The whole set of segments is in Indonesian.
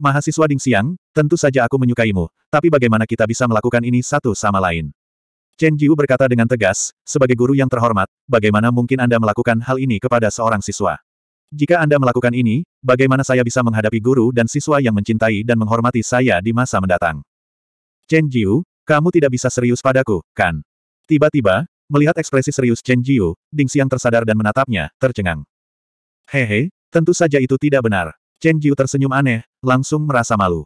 Mahasiswa Ding Xiang, tentu saja aku menyukaimu, tapi bagaimana kita bisa melakukan ini satu sama lain? Chen Jiu berkata dengan tegas, sebagai guru yang terhormat, bagaimana mungkin Anda melakukan hal ini kepada seorang siswa? Jika Anda melakukan ini, bagaimana saya bisa menghadapi guru dan siswa yang mencintai dan menghormati saya di masa mendatang? Chen Jiu, kamu tidak bisa serius padaku, kan? Tiba-tiba, melihat ekspresi serius Chen Jiu, Ding Xiang tersadar dan menatapnya, tercengang. Hehe, tentu saja itu tidak benar. Chen Jiu tersenyum aneh, langsung merasa malu.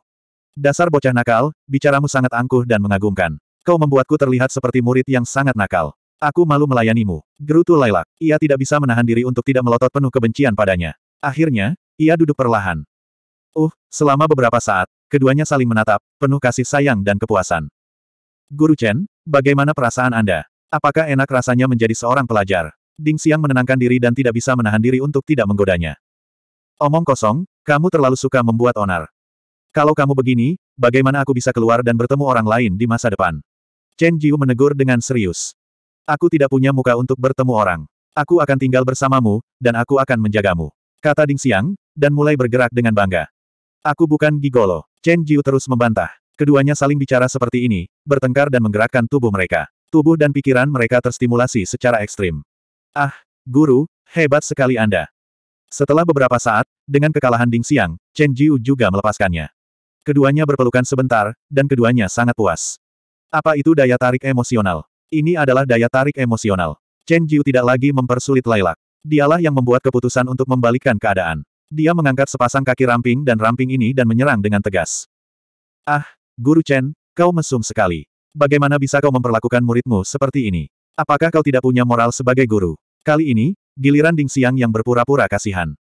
Dasar bocah nakal, bicaramu sangat angkuh dan mengagumkan. Kau membuatku terlihat seperti murid yang sangat nakal. Aku malu melayanimu. Gerutu Lailak. Ia tidak bisa menahan diri untuk tidak melotot penuh kebencian padanya. Akhirnya, ia duduk perlahan. Uh, selama beberapa saat, keduanya saling menatap, penuh kasih sayang dan kepuasan. Guru Chen, bagaimana perasaan Anda? Apakah enak rasanya menjadi seorang pelajar? Ding Xiang menenangkan diri dan tidak bisa menahan diri untuk tidak menggodanya. Omong kosong, kamu terlalu suka membuat onar. Kalau kamu begini, bagaimana aku bisa keluar dan bertemu orang lain di masa depan? Chen Jiu menegur dengan serius. Aku tidak punya muka untuk bertemu orang. Aku akan tinggal bersamamu, dan aku akan menjagamu. Kata Ding Xiang, dan mulai bergerak dengan bangga. Aku bukan gigolo. Chen Jiu terus membantah. Keduanya saling bicara seperti ini, bertengkar dan menggerakkan tubuh mereka. Tubuh dan pikiran mereka terstimulasi secara ekstrim. Ah, guru, hebat sekali Anda. Setelah beberapa saat, dengan kekalahan Ding Xiang, Chen Jiu juga melepaskannya. Keduanya berpelukan sebentar, dan keduanya sangat puas. Apa itu daya tarik emosional? Ini adalah daya tarik emosional. Chen Jiu tidak lagi mempersulit Lailak. Dialah yang membuat keputusan untuk membalikkan keadaan. Dia mengangkat sepasang kaki ramping dan ramping ini dan menyerang dengan tegas. Ah, Guru Chen, kau mesum sekali. Bagaimana bisa kau memperlakukan muridmu seperti ini? Apakah kau tidak punya moral sebagai guru? Kali ini, Giliran Ding Xiang yang berpura-pura kasihan.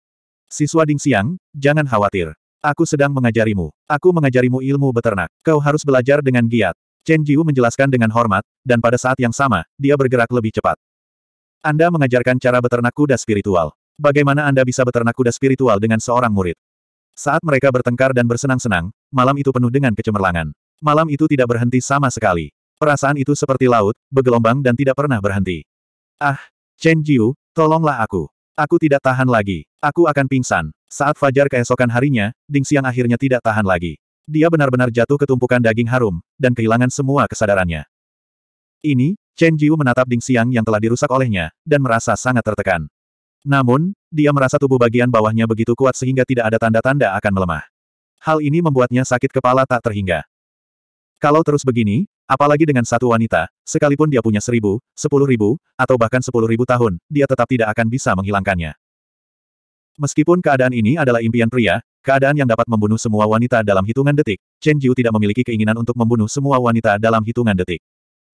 Siswa Ding Xiang, jangan khawatir. Aku sedang mengajarimu. Aku mengajarimu ilmu beternak. Kau harus belajar dengan giat. Chen Jiu menjelaskan dengan hormat, dan pada saat yang sama, dia bergerak lebih cepat. Anda mengajarkan cara beternak kuda spiritual. Bagaimana Anda bisa beternak kuda spiritual dengan seorang murid? Saat mereka bertengkar dan bersenang-senang, malam itu penuh dengan kecemerlangan. Malam itu tidak berhenti sama sekali. Perasaan itu seperti laut, bergelombang dan tidak pernah berhenti. Ah, Chen Jiu, tolonglah aku. Aku tidak tahan lagi. Aku akan pingsan. Saat fajar keesokan harinya, Ding Xiang akhirnya tidak tahan lagi. Dia benar-benar jatuh ke tumpukan daging harum, dan kehilangan semua kesadarannya. Ini, Chen Jiu menatap Ding Xiang yang telah dirusak olehnya, dan merasa sangat tertekan. Namun, dia merasa tubuh bagian bawahnya begitu kuat sehingga tidak ada tanda-tanda akan melemah. Hal ini membuatnya sakit kepala tak terhingga. Kalau terus begini, Apalagi dengan satu wanita, sekalipun dia punya seribu, sepuluh ribu, atau bahkan sepuluh ribu tahun, dia tetap tidak akan bisa menghilangkannya. Meskipun keadaan ini adalah impian pria, keadaan yang dapat membunuh semua wanita dalam hitungan detik, Chen Jiu tidak memiliki keinginan untuk membunuh semua wanita dalam hitungan detik.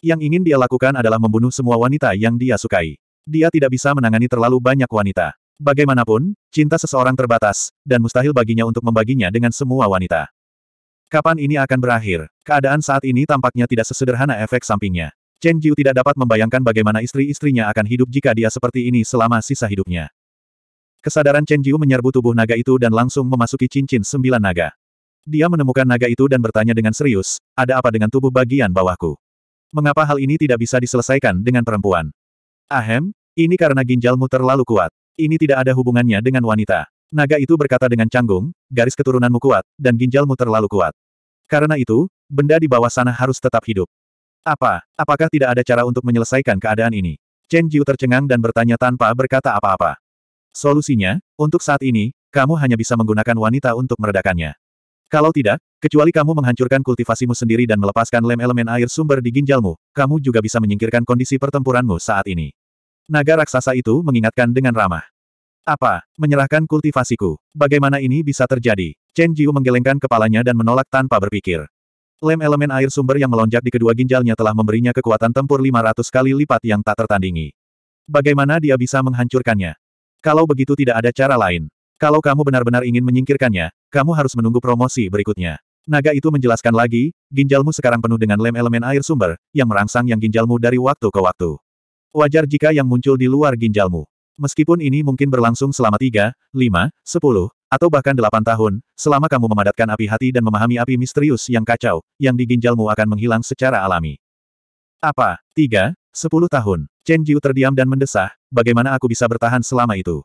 Yang ingin dia lakukan adalah membunuh semua wanita yang dia sukai. Dia tidak bisa menangani terlalu banyak wanita. Bagaimanapun, cinta seseorang terbatas, dan mustahil baginya untuk membaginya dengan semua wanita. Kapan ini akan berakhir? Keadaan saat ini tampaknya tidak sesederhana efek sampingnya. Chen Jiu tidak dapat membayangkan bagaimana istri-istrinya akan hidup jika dia seperti ini selama sisa hidupnya. Kesadaran Chen Jiu menyerbu tubuh naga itu dan langsung memasuki cincin sembilan naga. Dia menemukan naga itu dan bertanya dengan serius, ada apa dengan tubuh bagian bawahku? Mengapa hal ini tidak bisa diselesaikan dengan perempuan? Ahem, ini karena ginjalmu terlalu kuat. Ini tidak ada hubungannya dengan wanita. Naga itu berkata dengan canggung, garis keturunanmu kuat, dan ginjalmu terlalu kuat. Karena itu, benda di bawah sana harus tetap hidup. Apa, apakah tidak ada cara untuk menyelesaikan keadaan ini? Chen Jiu tercengang dan bertanya tanpa berkata apa-apa. Solusinya, untuk saat ini, kamu hanya bisa menggunakan wanita untuk meredakannya. Kalau tidak, kecuali kamu menghancurkan kultivasimu sendiri dan melepaskan lem elemen air sumber di ginjalmu, kamu juga bisa menyingkirkan kondisi pertempuranmu saat ini. Naga raksasa itu mengingatkan dengan ramah. Apa? Menyerahkan kultivasiku. Bagaimana ini bisa terjadi? Chen Jiu menggelengkan kepalanya dan menolak tanpa berpikir. Lem elemen air sumber yang melonjak di kedua ginjalnya telah memberinya kekuatan tempur 500 kali lipat yang tak tertandingi. Bagaimana dia bisa menghancurkannya? Kalau begitu tidak ada cara lain. Kalau kamu benar-benar ingin menyingkirkannya, kamu harus menunggu promosi berikutnya. Naga itu menjelaskan lagi, ginjalmu sekarang penuh dengan lem elemen air sumber, yang merangsang yang ginjalmu dari waktu ke waktu. Wajar jika yang muncul di luar ginjalmu. Meskipun ini mungkin berlangsung selama tiga, lima, sepuluh, atau bahkan delapan tahun, selama kamu memadatkan api hati dan memahami api misterius yang kacau, yang di ginjalmu akan menghilang secara alami. Apa? tiga, sepuluh tahun. Chen Jiu terdiam dan mendesah, bagaimana aku bisa bertahan selama itu?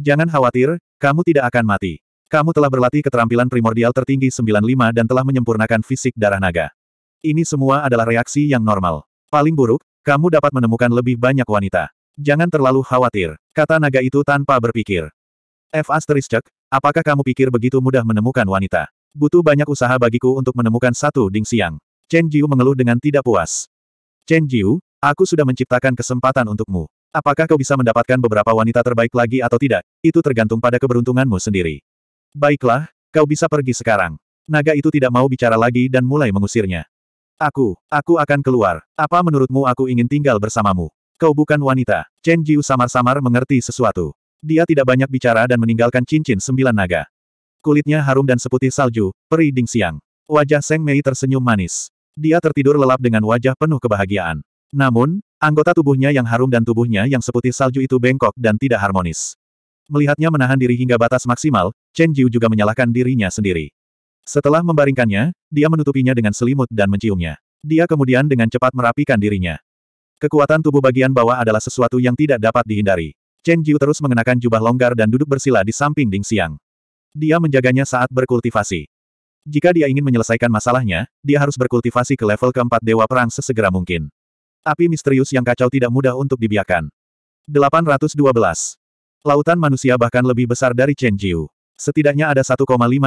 Jangan khawatir, kamu tidak akan mati. Kamu telah berlatih keterampilan primordial tertinggi 95 dan telah menyempurnakan fisik darah naga. Ini semua adalah reaksi yang normal. Paling buruk, kamu dapat menemukan lebih banyak wanita. Jangan terlalu khawatir, kata naga itu tanpa berpikir. F asterisk, apakah kamu pikir begitu mudah menemukan wanita? Butuh banyak usaha bagiku untuk menemukan satu Ding Siang. Chen Jiu mengeluh dengan tidak puas. Chen Jiu, aku sudah menciptakan kesempatan untukmu. Apakah kau bisa mendapatkan beberapa wanita terbaik lagi atau tidak, itu tergantung pada keberuntunganmu sendiri. Baiklah, kau bisa pergi sekarang. Naga itu tidak mau bicara lagi dan mulai mengusirnya. Aku, aku akan keluar. Apa menurutmu aku ingin tinggal bersamamu? Kau bukan wanita. Chen Jiu samar-samar mengerti sesuatu. Dia tidak banyak bicara dan meninggalkan cincin sembilan naga. Kulitnya harum dan seputih salju, peri siang. Wajah Seng Mei tersenyum manis. Dia tertidur lelap dengan wajah penuh kebahagiaan. Namun, anggota tubuhnya yang harum dan tubuhnya yang seputih salju itu bengkok dan tidak harmonis. Melihatnya menahan diri hingga batas maksimal, Chen Jiu juga menyalahkan dirinya sendiri. Setelah membaringkannya, dia menutupinya dengan selimut dan menciumnya. Dia kemudian dengan cepat merapikan dirinya. Kekuatan tubuh bagian bawah adalah sesuatu yang tidak dapat dihindari. Chen Jiu terus mengenakan jubah longgar dan duduk bersila di samping Ding Xiang. Dia menjaganya saat berkultivasi. Jika dia ingin menyelesaikan masalahnya, dia harus berkultivasi ke level keempat Dewa Perang sesegera mungkin. Api misterius yang kacau tidak mudah untuk dibiarkan. 812. Lautan manusia bahkan lebih besar dari Chen Jiu. Setidaknya ada 1,5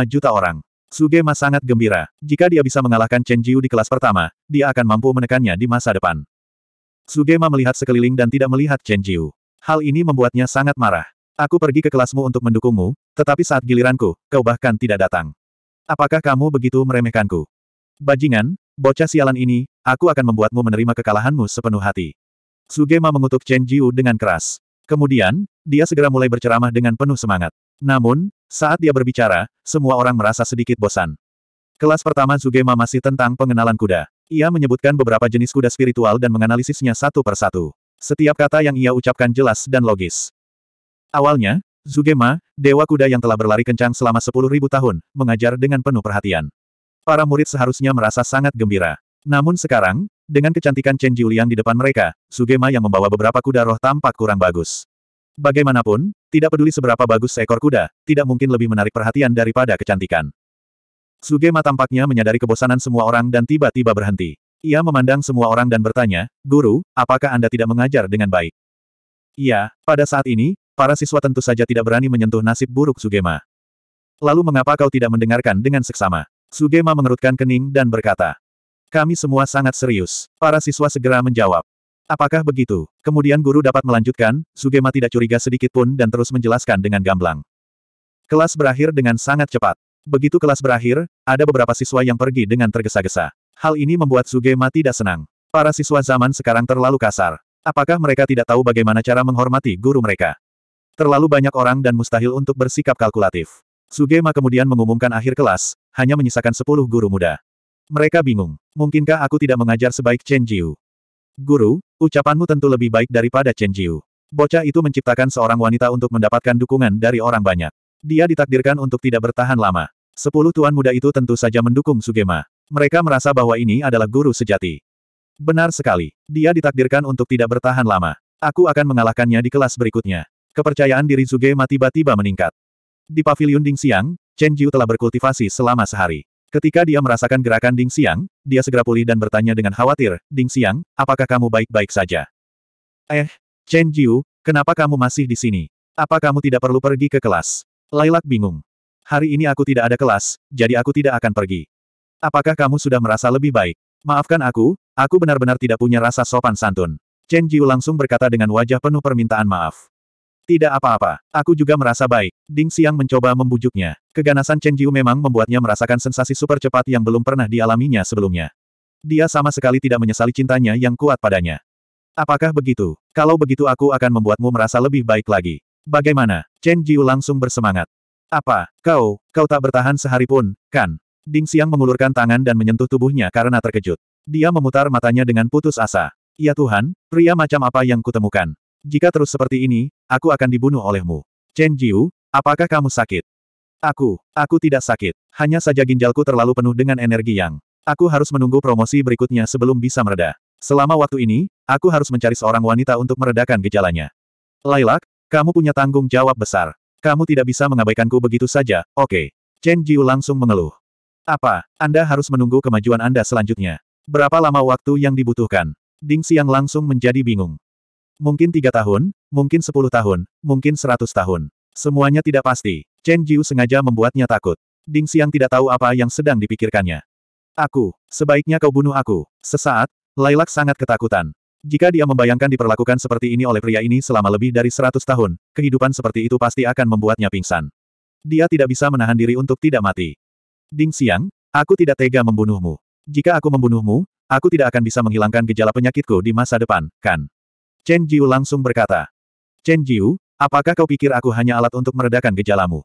juta orang. Sugema sangat gembira. Jika dia bisa mengalahkan Chen Jiu di kelas pertama, dia akan mampu menekannya di masa depan. Sugema melihat sekeliling dan tidak melihat Chen Jiu. Hal ini membuatnya sangat marah. Aku pergi ke kelasmu untuk mendukungmu, tetapi saat giliranku, kau bahkan tidak datang. Apakah kamu begitu meremehkanku? Bajingan, bocah sialan ini, aku akan membuatmu menerima kekalahanmu sepenuh hati. Sugema mengutuk Chen Jiu dengan keras. Kemudian, dia segera mulai berceramah dengan penuh semangat. Namun, saat dia berbicara, semua orang merasa sedikit bosan. Kelas pertama Sugema masih tentang pengenalan kuda. Ia menyebutkan beberapa jenis kuda spiritual dan menganalisisnya satu per satu. Setiap kata yang ia ucapkan jelas dan logis. Awalnya, Zugema, dewa kuda yang telah berlari kencang selama sepuluh ribu tahun, mengajar dengan penuh perhatian. Para murid seharusnya merasa sangat gembira. Namun sekarang, dengan kecantikan Chen Jiuliang di depan mereka, Zugema yang membawa beberapa kuda roh tampak kurang bagus. Bagaimanapun, tidak peduli seberapa bagus seekor kuda, tidak mungkin lebih menarik perhatian daripada kecantikan. Sugema tampaknya menyadari kebosanan semua orang dan tiba-tiba berhenti. Ia memandang semua orang dan bertanya, Guru, apakah Anda tidak mengajar dengan baik? Iya, pada saat ini, para siswa tentu saja tidak berani menyentuh nasib buruk Sugema. Lalu mengapa kau tidak mendengarkan dengan seksama? Sugema mengerutkan kening dan berkata, Kami semua sangat serius. Para siswa segera menjawab, Apakah begitu? Kemudian guru dapat melanjutkan, Sugema tidak curiga sedikit pun dan terus menjelaskan dengan gamblang. Kelas berakhir dengan sangat cepat. Begitu kelas berakhir, ada beberapa siswa yang pergi dengan tergesa-gesa. Hal ini membuat Sugema tidak senang. Para siswa zaman sekarang terlalu kasar. Apakah mereka tidak tahu bagaimana cara menghormati guru mereka? Terlalu banyak orang dan mustahil untuk bersikap kalkulatif. Sugema kemudian mengumumkan akhir kelas, hanya menyisakan sepuluh guru muda. Mereka bingung. Mungkinkah aku tidak mengajar sebaik Chen Jiu? Guru, ucapanmu tentu lebih baik daripada Chen Jiu. Bocah itu menciptakan seorang wanita untuk mendapatkan dukungan dari orang banyak. Dia ditakdirkan untuk tidak bertahan lama. Sepuluh tuan muda itu tentu saja mendukung Sugema. Mereka merasa bahwa ini adalah guru sejati. Benar sekali. Dia ditakdirkan untuk tidak bertahan lama. Aku akan mengalahkannya di kelas berikutnya. Kepercayaan diri Sugema tiba-tiba meningkat. Di pavilion Ding Siang, Chen Jiu telah berkultivasi selama sehari. Ketika dia merasakan gerakan Ding Xiang, dia segera pulih dan bertanya dengan khawatir, Ding Xiang, apakah kamu baik-baik saja? Eh, Chen Jiu, kenapa kamu masih di sini? Apa kamu tidak perlu pergi ke kelas? Lailak bingung. Hari ini aku tidak ada kelas, jadi aku tidak akan pergi. Apakah kamu sudah merasa lebih baik? Maafkan aku, aku benar-benar tidak punya rasa sopan santun. Chen Jiu langsung berkata dengan wajah penuh permintaan maaf. Tidak apa-apa, aku juga merasa baik. Ding Xiang mencoba membujuknya. Keganasan Chen Jiu memang membuatnya merasakan sensasi super cepat yang belum pernah dialaminya sebelumnya. Dia sama sekali tidak menyesali cintanya yang kuat padanya. Apakah begitu? Kalau begitu aku akan membuatmu merasa lebih baik lagi. Bagaimana? Chen Jiu langsung bersemangat. Apa, kau, kau tak bertahan sehari pun, kan? Ding Xiang mengulurkan tangan dan menyentuh tubuhnya karena terkejut. Dia memutar matanya dengan putus asa. Ya Tuhan, pria macam apa yang kutemukan? Jika terus seperti ini, aku akan dibunuh olehmu. Chen Jiu, apakah kamu sakit? Aku, aku tidak sakit. Hanya saja ginjalku terlalu penuh dengan energi yang... Aku harus menunggu promosi berikutnya sebelum bisa mereda. Selama waktu ini, aku harus mencari seorang wanita untuk meredakan gejalanya. Lailak, kamu punya tanggung jawab besar. Kamu tidak bisa mengabaikanku begitu saja, oke. Okay. Chen Jiu langsung mengeluh. Apa, Anda harus menunggu kemajuan Anda selanjutnya? Berapa lama waktu yang dibutuhkan? Ding Xiang langsung menjadi bingung. Mungkin tiga tahun, mungkin sepuluh tahun, mungkin seratus tahun. Semuanya tidak pasti. Chen Jiu sengaja membuatnya takut. Ding Xiang tidak tahu apa yang sedang dipikirkannya. Aku, sebaiknya kau bunuh aku. Sesaat, Lailak sangat ketakutan. Jika dia membayangkan diperlakukan seperti ini oleh pria ini selama lebih dari seratus tahun, kehidupan seperti itu pasti akan membuatnya pingsan. Dia tidak bisa menahan diri untuk tidak mati. Ding Xiang, aku tidak tega membunuhmu. Jika aku membunuhmu, aku tidak akan bisa menghilangkan gejala penyakitku di masa depan, kan? Chen Jiu langsung berkata. Chen Jiu, apakah kau pikir aku hanya alat untuk meredakan gejalamu?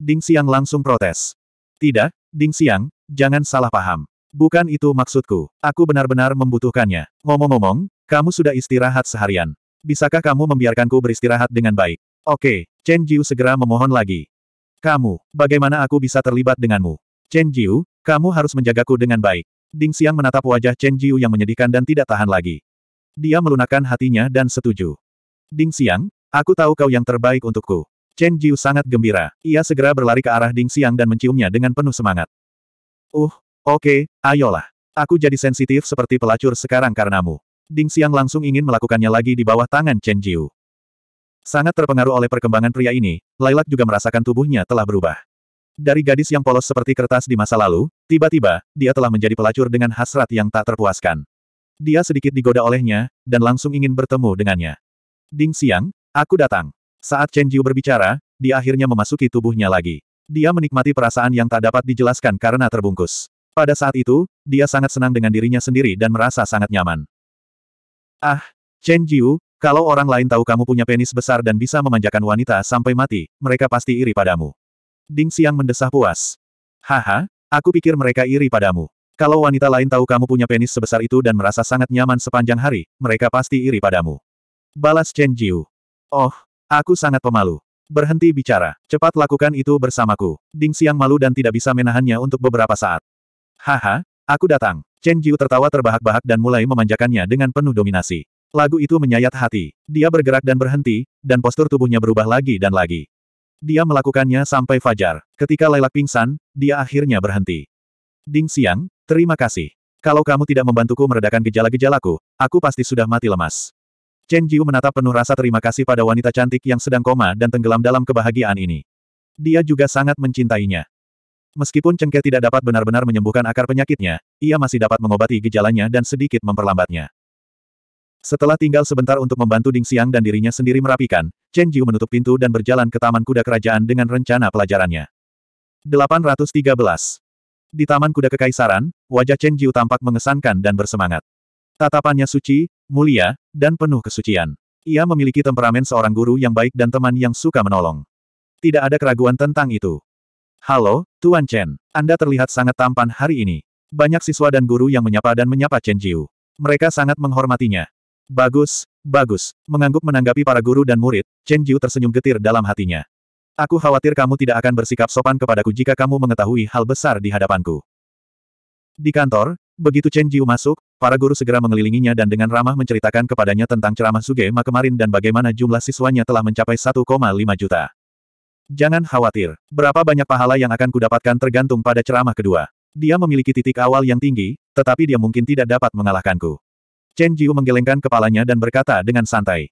Ding Xiang langsung protes. Tidak, Ding Xiang, jangan salah paham. Bukan itu maksudku. Aku benar-benar membutuhkannya. Ngomong-ngomong, kamu sudah istirahat seharian. Bisakah kamu membiarkanku beristirahat dengan baik? Oke, Chen Jiu segera memohon lagi. Kamu, bagaimana aku bisa terlibat denganmu? Chen Jiu, kamu harus menjagaku dengan baik. Ding Xiang menatap wajah Chen Jiu yang menyedihkan dan tidak tahan lagi. Dia melunakkan hatinya dan setuju. Ding Xiang, aku tahu kau yang terbaik untukku. Chen Jiu sangat gembira. Ia segera berlari ke arah Ding Xiang dan menciumnya dengan penuh semangat. Uh, oke, okay, ayolah. Aku jadi sensitif seperti pelacur sekarang karenamu. Ding Xiang langsung ingin melakukannya lagi di bawah tangan Chen Jiu. Sangat terpengaruh oleh perkembangan pria ini, Lailak juga merasakan tubuhnya telah berubah. Dari gadis yang polos seperti kertas di masa lalu, tiba-tiba, dia telah menjadi pelacur dengan hasrat yang tak terpuaskan. Dia sedikit digoda olehnya, dan langsung ingin bertemu dengannya. Ding Xiang, aku datang. Saat Chen Jiu berbicara, dia akhirnya memasuki tubuhnya lagi. Dia menikmati perasaan yang tak dapat dijelaskan karena terbungkus. Pada saat itu, dia sangat senang dengan dirinya sendiri dan merasa sangat nyaman. Ah, Chen Jiu, kalau orang lain tahu kamu punya penis besar dan bisa memanjakan wanita sampai mati, mereka pasti iri padamu. Ding Xiang mendesah puas. Haha, aku pikir mereka iri padamu. Kalau wanita lain tahu kamu punya penis sebesar itu dan merasa sangat nyaman sepanjang hari, mereka pasti iri padamu. Balas Chen Jiu. Oh, aku sangat pemalu. Berhenti bicara. Cepat lakukan itu bersamaku. Ding Xiang malu dan tidak bisa menahannya untuk beberapa saat. Haha, aku datang. Chen Jiu tertawa terbahak-bahak dan mulai memanjakannya dengan penuh dominasi. Lagu itu menyayat hati. Dia bergerak dan berhenti, dan postur tubuhnya berubah lagi dan lagi. Dia melakukannya sampai fajar. Ketika Lailak pingsan, dia akhirnya berhenti. Ding Xiang, terima kasih. Kalau kamu tidak membantuku meredakan gejala-gejalaku, aku pasti sudah mati lemas. Chen Jiu menatap penuh rasa terima kasih pada wanita cantik yang sedang koma dan tenggelam dalam kebahagiaan ini. Dia juga sangat mencintainya. Meskipun Cengke tidak dapat benar-benar menyembuhkan akar penyakitnya, ia masih dapat mengobati gejalanya dan sedikit memperlambatnya. Setelah tinggal sebentar untuk membantu Ding Xiang dan dirinya sendiri merapikan, Chen Jiu menutup pintu dan berjalan ke Taman Kuda Kerajaan dengan rencana pelajarannya. 813. Di Taman Kuda Kekaisaran, wajah Chen Jiu tampak mengesankan dan bersemangat. Tatapannya suci, mulia, dan penuh kesucian. Ia memiliki temperamen seorang guru yang baik dan teman yang suka menolong. Tidak ada keraguan tentang itu. Halo, Tuan Chen. Anda terlihat sangat tampan hari ini. Banyak siswa dan guru yang menyapa dan menyapa Chen Jiu. Mereka sangat menghormatinya. Bagus, bagus. Mengangguk menanggapi para guru dan murid, Chen Jiu tersenyum getir dalam hatinya. Aku khawatir kamu tidak akan bersikap sopan kepadaku jika kamu mengetahui hal besar di hadapanku. Di kantor, begitu Chen Jiu masuk, para guru segera mengelilinginya dan dengan ramah menceritakan kepadanya tentang ceramah Ma kemarin dan bagaimana jumlah siswanya telah mencapai 1,5 juta. Jangan khawatir, berapa banyak pahala yang akan kudapatkan tergantung pada ceramah kedua. Dia memiliki titik awal yang tinggi, tetapi dia mungkin tidak dapat mengalahkanku. Chen Jiu menggelengkan kepalanya dan berkata dengan santai.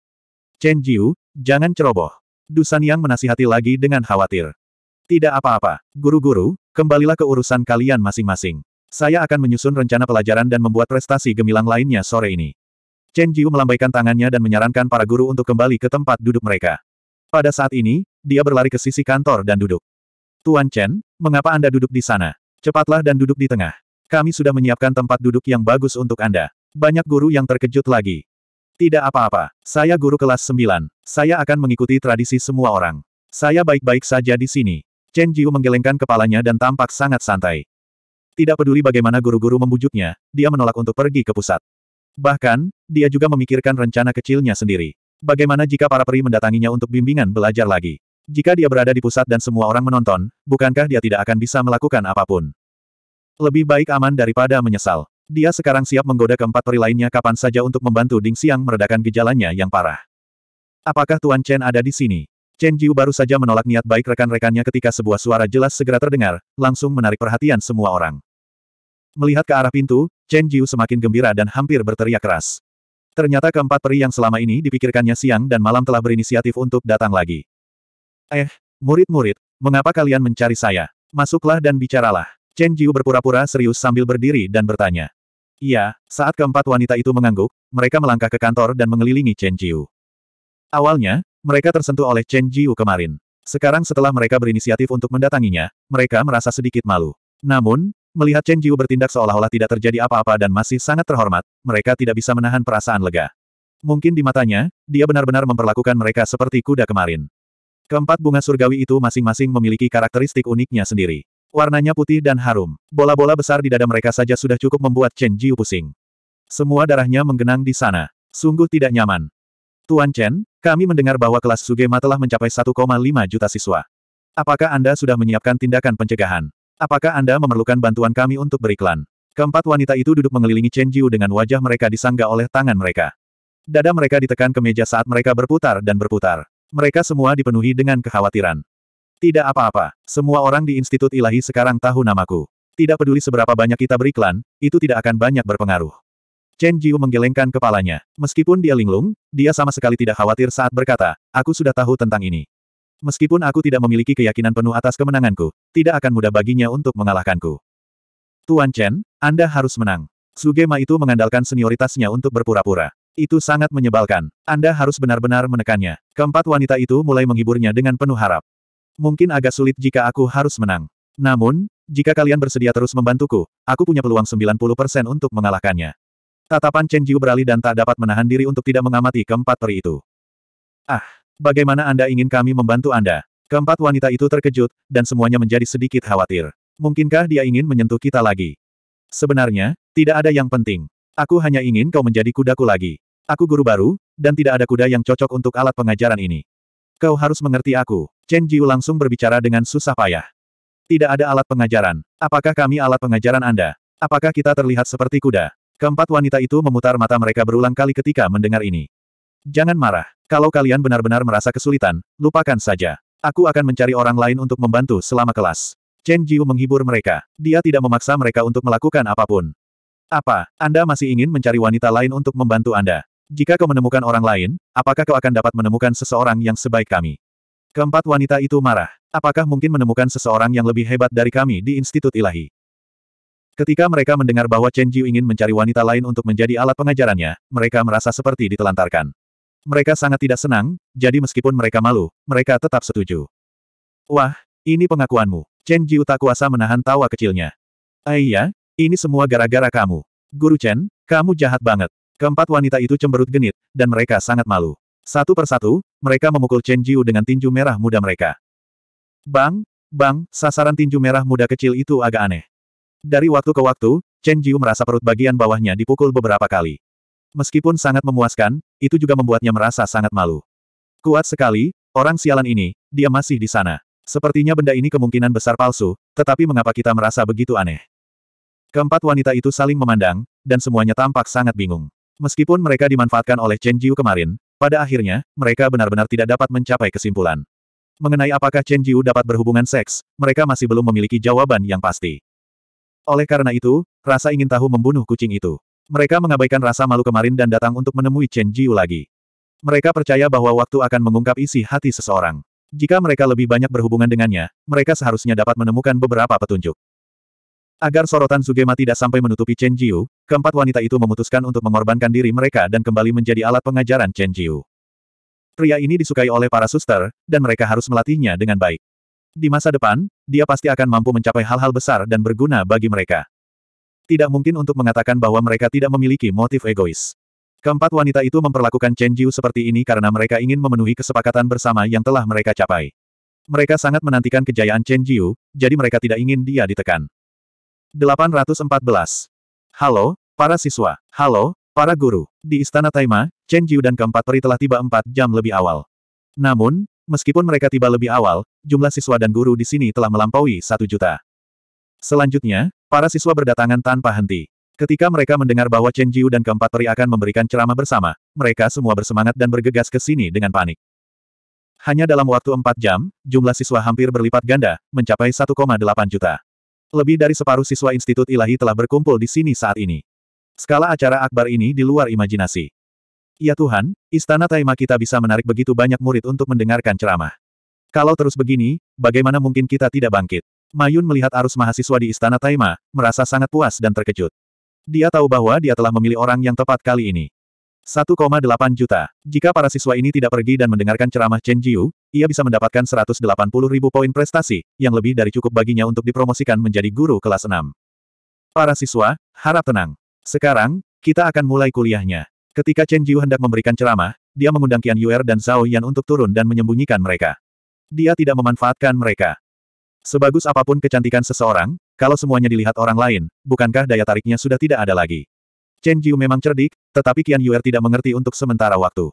Chen Jiu, jangan ceroboh. Dusan Yang menasihati lagi dengan khawatir. Tidak apa-apa, guru-guru, kembalilah ke urusan kalian masing-masing. Saya akan menyusun rencana pelajaran dan membuat prestasi gemilang lainnya sore ini. Chen Jiu melambaikan tangannya dan menyarankan para guru untuk kembali ke tempat duduk mereka. Pada saat ini, dia berlari ke sisi kantor dan duduk. Tuan Chen, mengapa Anda duduk di sana? Cepatlah dan duduk di tengah. Kami sudah menyiapkan tempat duduk yang bagus untuk Anda. Banyak guru yang terkejut lagi. Tidak apa-apa, saya guru kelas 9. Saya akan mengikuti tradisi semua orang. Saya baik-baik saja di sini. Chen Jiu menggelengkan kepalanya dan tampak sangat santai. Tidak peduli bagaimana guru-guru membujuknya, dia menolak untuk pergi ke pusat. Bahkan, dia juga memikirkan rencana kecilnya sendiri. Bagaimana jika para peri mendatanginya untuk bimbingan belajar lagi? Jika dia berada di pusat dan semua orang menonton, bukankah dia tidak akan bisa melakukan apapun? Lebih baik aman daripada menyesal. Dia sekarang siap menggoda keempat peri lainnya kapan saja untuk membantu Ding Xiang meredakan gejalanya yang parah. Apakah Tuan Chen ada di sini? Chen Jiu baru saja menolak niat baik rekan-rekannya ketika sebuah suara jelas segera terdengar, langsung menarik perhatian semua orang. Melihat ke arah pintu, Chen Jiu semakin gembira dan hampir berteriak keras. Ternyata keempat peri yang selama ini dipikirkannya siang dan malam telah berinisiatif untuk datang lagi. Eh, murid-murid, mengapa kalian mencari saya? Masuklah dan bicaralah. Chen Jiu berpura-pura serius sambil berdiri dan bertanya. Iya, saat keempat wanita itu mengangguk, mereka melangkah ke kantor dan mengelilingi Chen Jiu. Awalnya, mereka tersentuh oleh Chen Jiu kemarin. Sekarang setelah mereka berinisiatif untuk mendatanginya, mereka merasa sedikit malu. Namun, melihat Chen Jiu bertindak seolah-olah tidak terjadi apa-apa dan masih sangat terhormat, mereka tidak bisa menahan perasaan lega. Mungkin di matanya, dia benar-benar memperlakukan mereka seperti kuda kemarin. Keempat bunga surgawi itu masing-masing memiliki karakteristik uniknya sendiri. Warnanya putih dan harum. Bola-bola besar di dada mereka saja sudah cukup membuat Chen Jiu pusing. Semua darahnya menggenang di sana. Sungguh tidak nyaman. Tuan Chen, kami mendengar bahwa kelas Sugema telah mencapai 1,5 juta siswa. Apakah Anda sudah menyiapkan tindakan pencegahan? Apakah Anda memerlukan bantuan kami untuk beriklan? Keempat wanita itu duduk mengelilingi Chen Jiu dengan wajah mereka disangga oleh tangan mereka. Dada mereka ditekan ke meja saat mereka berputar dan berputar. Mereka semua dipenuhi dengan kekhawatiran. Tidak apa-apa, semua orang di Institut Ilahi sekarang tahu namaku. Tidak peduli seberapa banyak kita beriklan, itu tidak akan banyak berpengaruh. Chen Jiu menggelengkan kepalanya. Meskipun dia linglung, dia sama sekali tidak khawatir saat berkata, aku sudah tahu tentang ini. Meskipun aku tidak memiliki keyakinan penuh atas kemenanganku, tidak akan mudah baginya untuk mengalahkanku. Tuan Chen, Anda harus menang. Sugema itu mengandalkan senioritasnya untuk berpura-pura. Itu sangat menyebalkan. Anda harus benar-benar menekannya. Keempat wanita itu mulai menghiburnya dengan penuh harap. Mungkin agak sulit jika aku harus menang. Namun, jika kalian bersedia terus membantuku, aku punya peluang 90% untuk mengalahkannya. Tatapan Chen Jiu beralih dan tak dapat menahan diri untuk tidak mengamati keempat peri itu. Ah, bagaimana Anda ingin kami membantu Anda? Keempat wanita itu terkejut, dan semuanya menjadi sedikit khawatir. Mungkinkah dia ingin menyentuh kita lagi? Sebenarnya, tidak ada yang penting. Aku hanya ingin kau menjadi kudaku lagi. Aku guru baru, dan tidak ada kuda yang cocok untuk alat pengajaran ini. Kau harus mengerti aku. Chen Jiu langsung berbicara dengan susah payah. Tidak ada alat pengajaran. Apakah kami alat pengajaran Anda? Apakah kita terlihat seperti kuda? Keempat wanita itu memutar mata mereka berulang kali ketika mendengar ini. Jangan marah. Kalau kalian benar-benar merasa kesulitan, lupakan saja. Aku akan mencari orang lain untuk membantu selama kelas. Chen Jiu menghibur mereka. Dia tidak memaksa mereka untuk melakukan apapun. Apa, Anda masih ingin mencari wanita lain untuk membantu Anda? Jika kau menemukan orang lain, apakah kau akan dapat menemukan seseorang yang sebaik kami? Keempat wanita itu marah. Apakah mungkin menemukan seseorang yang lebih hebat dari kami di Institut Ilahi? Ketika mereka mendengar bahwa Chen Jiu ingin mencari wanita lain untuk menjadi alat pengajarannya, mereka merasa seperti ditelantarkan. Mereka sangat tidak senang, jadi meskipun mereka malu, mereka tetap setuju. Wah, ini pengakuanmu. Chen Jiu tak kuasa menahan tawa kecilnya. Aiyah, ah ini semua gara-gara kamu. Guru Chen, kamu jahat banget. Keempat wanita itu cemberut genit, dan mereka sangat malu. Satu persatu, mereka memukul Chen Jiu dengan tinju merah muda mereka. Bang, bang, sasaran tinju merah muda kecil itu agak aneh. Dari waktu ke waktu, Chen Jiu merasa perut bagian bawahnya dipukul beberapa kali. Meskipun sangat memuaskan, itu juga membuatnya merasa sangat malu. Kuat sekali, orang sialan ini, dia masih di sana. Sepertinya benda ini kemungkinan besar palsu, tetapi mengapa kita merasa begitu aneh? Keempat wanita itu saling memandang, dan semuanya tampak sangat bingung. Meskipun mereka dimanfaatkan oleh Chen Jiu kemarin, pada akhirnya, mereka benar-benar tidak dapat mencapai kesimpulan. Mengenai apakah Chen Jiu dapat berhubungan seks, mereka masih belum memiliki jawaban yang pasti. Oleh karena itu, rasa ingin tahu membunuh kucing itu. Mereka mengabaikan rasa malu kemarin dan datang untuk menemui Chen Jiu lagi. Mereka percaya bahwa waktu akan mengungkap isi hati seseorang. Jika mereka lebih banyak berhubungan dengannya, mereka seharusnya dapat menemukan beberapa petunjuk. Agar sorotan Sugema tidak sampai menutupi Chen Jiu, keempat wanita itu memutuskan untuk mengorbankan diri mereka dan kembali menjadi alat pengajaran Chen Jiu. Pria ini disukai oleh para suster, dan mereka harus melatihnya dengan baik. Di masa depan, dia pasti akan mampu mencapai hal-hal besar dan berguna bagi mereka. Tidak mungkin untuk mengatakan bahwa mereka tidak memiliki motif egois. Keempat wanita itu memperlakukan Chen Jiu seperti ini karena mereka ingin memenuhi kesepakatan bersama yang telah mereka capai. Mereka sangat menantikan kejayaan Chen Jiu, jadi mereka tidak ingin dia ditekan. 814. Halo, para siswa. Halo, para guru. Di Istana Taima, Chen Jiu dan keempat peri telah tiba empat jam lebih awal. Namun, meskipun mereka tiba lebih awal, jumlah siswa dan guru di sini telah melampaui satu juta. Selanjutnya, para siswa berdatangan tanpa henti. Ketika mereka mendengar bahwa Chen Jiu dan keempat peri akan memberikan ceramah bersama, mereka semua bersemangat dan bergegas ke sini dengan panik. Hanya dalam waktu empat jam, jumlah siswa hampir berlipat ganda, mencapai 1,8 juta. Lebih dari separuh siswa Institut Ilahi telah berkumpul di sini saat ini. Skala acara akbar ini di luar imajinasi. Ya Tuhan, Istana Taima kita bisa menarik begitu banyak murid untuk mendengarkan ceramah. Kalau terus begini, bagaimana mungkin kita tidak bangkit? Mayun melihat arus mahasiswa di Istana Taima, merasa sangat puas dan terkejut. Dia tahu bahwa dia telah memilih orang yang tepat kali ini. 1,8 juta. Jika para siswa ini tidak pergi dan mendengarkan ceramah Chen Jiu, ia bisa mendapatkan 180 ribu poin prestasi, yang lebih dari cukup baginya untuk dipromosikan menjadi guru kelas 6. Para siswa, harap tenang. Sekarang, kita akan mulai kuliahnya. Ketika Chen Jiu hendak memberikan ceramah, dia mengundang Qian Yuer dan Zhao Yan untuk turun dan menyembunyikan mereka. Dia tidak memanfaatkan mereka. Sebagus apapun kecantikan seseorang, kalau semuanya dilihat orang lain, bukankah daya tariknya sudah tidak ada lagi? Chen Jiu memang cerdik, tetapi Qian Yuer tidak mengerti untuk sementara waktu.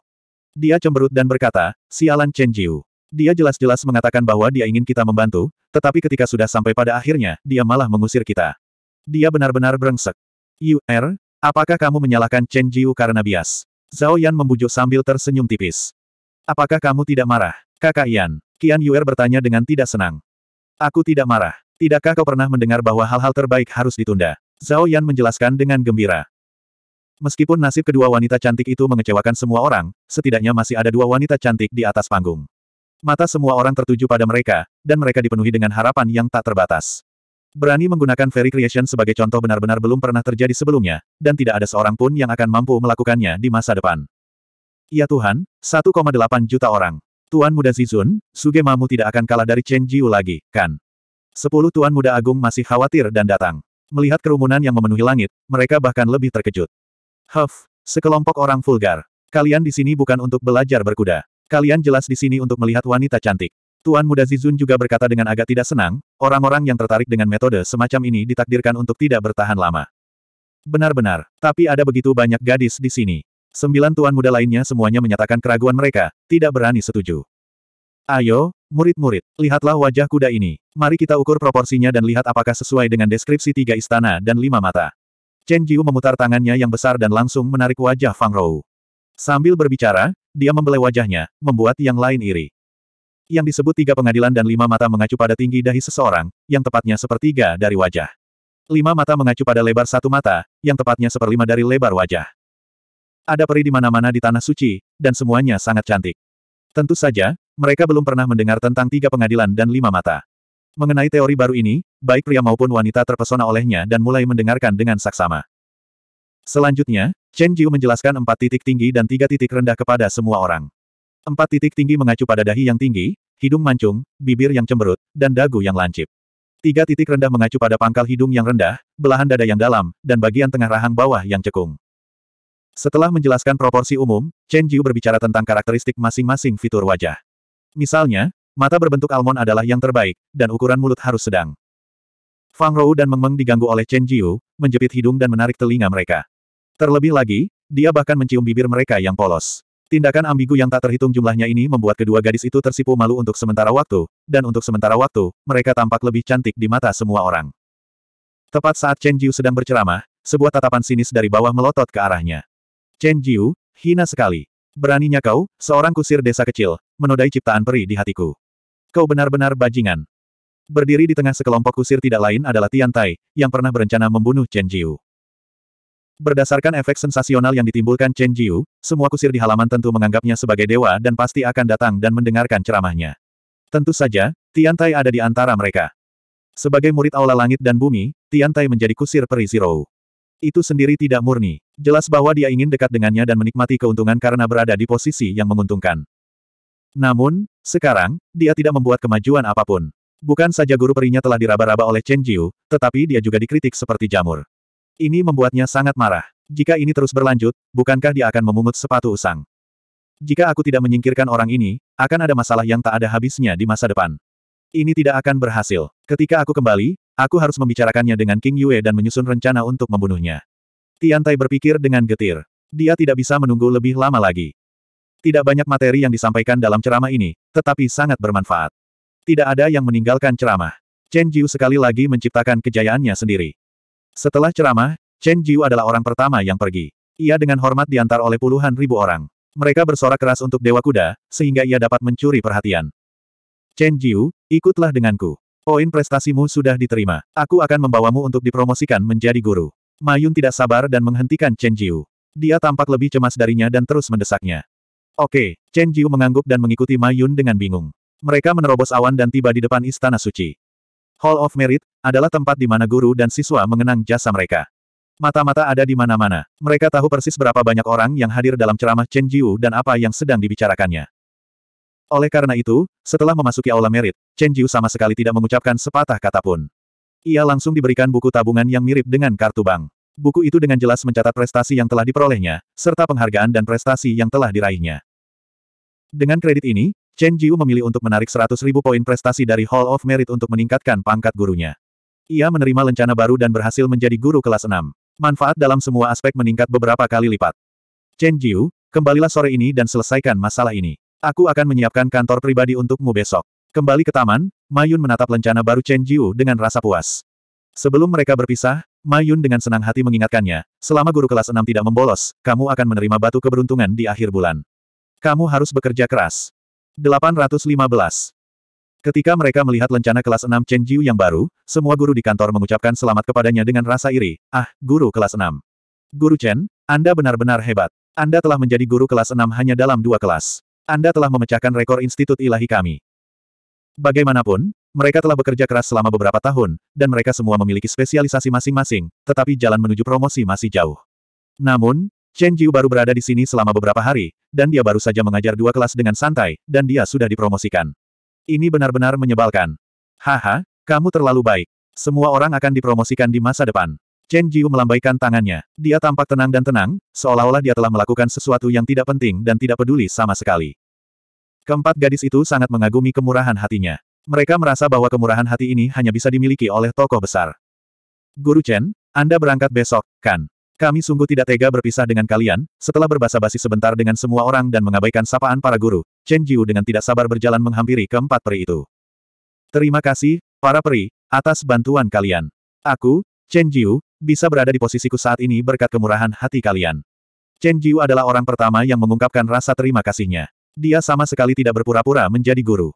Dia cemberut dan berkata, sialan Chen Jiu. Dia jelas-jelas mengatakan bahwa dia ingin kita membantu, tetapi ketika sudah sampai pada akhirnya, dia malah mengusir kita. Dia benar-benar brengsek. Yuer, apakah kamu menyalahkan Chen Jiu karena bias? Zhao Yan membujuk sambil tersenyum tipis. Apakah kamu tidak marah? Kakak Yan, Qian Yuer bertanya dengan tidak senang. Aku tidak marah. Tidakkah kau pernah mendengar bahwa hal-hal terbaik harus ditunda? Zhao Yan menjelaskan dengan gembira. Meskipun nasib kedua wanita cantik itu mengecewakan semua orang, setidaknya masih ada dua wanita cantik di atas panggung. Mata semua orang tertuju pada mereka, dan mereka dipenuhi dengan harapan yang tak terbatas. Berani menggunakan Fairy Creation sebagai contoh benar-benar belum pernah terjadi sebelumnya, dan tidak ada seorang pun yang akan mampu melakukannya di masa depan. Ya Tuhan, 1,8 juta orang. Tuan Muda Zizun, Sugemamu tidak akan kalah dari Chen Jiu lagi, kan? Sepuluh Tuan Muda Agung masih khawatir dan datang. Melihat kerumunan yang memenuhi langit, mereka bahkan lebih terkejut. Huff, sekelompok orang vulgar. Kalian di sini bukan untuk belajar berkuda. Kalian jelas di sini untuk melihat wanita cantik. Tuan muda Zizun juga berkata dengan agak tidak senang, orang-orang yang tertarik dengan metode semacam ini ditakdirkan untuk tidak bertahan lama. Benar-benar, tapi ada begitu banyak gadis di sini. Sembilan tuan muda lainnya semuanya menyatakan keraguan mereka, tidak berani setuju. Ayo, murid-murid, lihatlah wajah kuda ini. Mari kita ukur proporsinya dan lihat apakah sesuai dengan deskripsi tiga istana dan lima mata. Chen Jiu memutar tangannya yang besar dan langsung menarik wajah Fang Rou. Sambil berbicara, dia membelai wajahnya, membuat yang lain iri. Yang disebut tiga pengadilan dan lima mata mengacu pada tinggi dahi seseorang, yang tepatnya sepertiga dari wajah. Lima mata mengacu pada lebar satu mata, yang tepatnya seperlima dari lebar wajah. Ada peri di mana-mana di Tanah Suci, dan semuanya sangat cantik. Tentu saja, mereka belum pernah mendengar tentang tiga pengadilan dan lima mata. Mengenai teori baru ini, baik pria maupun wanita terpesona olehnya dan mulai mendengarkan dengan saksama. Selanjutnya, Chen Jiu menjelaskan empat titik tinggi dan tiga titik rendah kepada semua orang. Empat titik tinggi mengacu pada dahi yang tinggi, hidung mancung, bibir yang cemberut, dan dagu yang lancip. Tiga titik rendah mengacu pada pangkal hidung yang rendah, belahan dada yang dalam, dan bagian tengah rahang bawah yang cekung. Setelah menjelaskan proporsi umum, Chen Jiu berbicara tentang karakteristik masing-masing fitur wajah. Misalnya, Mata berbentuk almond adalah yang terbaik, dan ukuran mulut harus sedang. Fang Rou dan Meng Meng diganggu oleh Chen Jiu, menjepit hidung dan menarik telinga mereka. Terlebih lagi, dia bahkan mencium bibir mereka yang polos. Tindakan ambigu yang tak terhitung jumlahnya ini membuat kedua gadis itu tersipu malu untuk sementara waktu, dan untuk sementara waktu, mereka tampak lebih cantik di mata semua orang. Tepat saat Chen Jiu sedang berceramah, sebuah tatapan sinis dari bawah melotot ke arahnya. Chen Jiu, hina sekali. Beraninya kau, seorang kusir desa kecil, menodai ciptaan peri di hatiku. Kau benar-benar bajingan. Berdiri di tengah sekelompok kusir tidak lain adalah Tian Tai, yang pernah berencana membunuh Chen Jiu. Berdasarkan efek sensasional yang ditimbulkan Chen Jiu, semua kusir di halaman tentu menganggapnya sebagai dewa dan pasti akan datang dan mendengarkan ceramahnya. Tentu saja, Tian Tai ada di antara mereka. Sebagai murid Aula Langit dan Bumi, Tian Tai menjadi kusir peri Zero. Itu sendiri tidak murni. Jelas bahwa dia ingin dekat dengannya dan menikmati keuntungan karena berada di posisi yang menguntungkan. Namun, sekarang, dia tidak membuat kemajuan apapun. Bukan saja guru perinya telah diraba-raba oleh Chen Jiu, tetapi dia juga dikritik seperti jamur. Ini membuatnya sangat marah. Jika ini terus berlanjut, bukankah dia akan memungut sepatu usang? Jika aku tidak menyingkirkan orang ini, akan ada masalah yang tak ada habisnya di masa depan. Ini tidak akan berhasil. Ketika aku kembali, aku harus membicarakannya dengan King Yue dan menyusun rencana untuk membunuhnya. Tian Tai berpikir dengan getir. Dia tidak bisa menunggu lebih lama lagi. Tidak banyak materi yang disampaikan dalam ceramah ini, tetapi sangat bermanfaat. Tidak ada yang meninggalkan ceramah. Chen Jiu sekali lagi menciptakan kejayaannya sendiri. Setelah ceramah, Chen Jiu adalah orang pertama yang pergi. Ia dengan hormat diantar oleh puluhan ribu orang. Mereka bersorak keras untuk Dewa Kuda, sehingga ia dapat mencuri perhatian. Chen Jiu, ikutlah denganku. Poin prestasimu sudah diterima. Aku akan membawamu untuk dipromosikan menjadi guru. Mayun tidak sabar dan menghentikan Chen Jiu. Dia tampak lebih cemas darinya dan terus mendesaknya. Oke, Chen Jiu mengangguk dan mengikuti Ma Yun dengan bingung. Mereka menerobos awan dan tiba di depan Istana Suci. Hall of Merit adalah tempat di mana guru dan siswa mengenang jasa mereka. Mata-mata ada di mana-mana. Mereka tahu persis berapa banyak orang yang hadir dalam ceramah Chen Jiu dan apa yang sedang dibicarakannya. Oleh karena itu, setelah memasuki aula merit, Chen Jiu sama sekali tidak mengucapkan sepatah kata pun. Ia langsung diberikan buku tabungan yang mirip dengan kartu bank. Buku itu dengan jelas mencatat prestasi yang telah diperolehnya, serta penghargaan dan prestasi yang telah diraihnya. Dengan kredit ini, Chen Jiu memilih untuk menarik 100 ribu poin prestasi dari Hall of Merit untuk meningkatkan pangkat gurunya. Ia menerima lencana baru dan berhasil menjadi guru kelas 6. Manfaat dalam semua aspek meningkat beberapa kali lipat. Chen Jiu, kembalilah sore ini dan selesaikan masalah ini. Aku akan menyiapkan kantor pribadi untukmu besok. Kembali ke taman, Mayun menatap lencana baru Chen Jiu dengan rasa puas. Sebelum mereka berpisah, Mayun dengan senang hati mengingatkannya, selama guru kelas 6 tidak membolos, kamu akan menerima batu keberuntungan di akhir bulan. Kamu harus bekerja keras. 815. Ketika mereka melihat lencana kelas 6 Chen Jiu yang baru, semua guru di kantor mengucapkan selamat kepadanya dengan rasa iri. Ah, guru kelas 6. Guru Chen, Anda benar-benar hebat. Anda telah menjadi guru kelas 6 hanya dalam dua kelas. Anda telah memecahkan rekor Institut Ilahi kami. Bagaimanapun, mereka telah bekerja keras selama beberapa tahun, dan mereka semua memiliki spesialisasi masing-masing, tetapi jalan menuju promosi masih jauh. Namun, Chen Jiu baru berada di sini selama beberapa hari, dan dia baru saja mengajar dua kelas dengan santai, dan dia sudah dipromosikan. Ini benar-benar menyebalkan. Haha, kamu terlalu baik. Semua orang akan dipromosikan di masa depan. Chen Jiu melambaikan tangannya. Dia tampak tenang dan tenang, seolah-olah dia telah melakukan sesuatu yang tidak penting dan tidak peduli sama sekali. Keempat gadis itu sangat mengagumi kemurahan hatinya. Mereka merasa bahwa kemurahan hati ini hanya bisa dimiliki oleh tokoh besar. Guru Chen, Anda berangkat besok, kan? Kami sungguh tidak tega berpisah dengan kalian, setelah berbasa-basi sebentar dengan semua orang dan mengabaikan sapaan para guru, Chen Jiu dengan tidak sabar berjalan menghampiri keempat peri itu. Terima kasih, para peri, atas bantuan kalian. Aku, Chen Jiu, bisa berada di posisiku saat ini berkat kemurahan hati kalian. Chen Jiu adalah orang pertama yang mengungkapkan rasa terima kasihnya. Dia sama sekali tidak berpura-pura menjadi guru.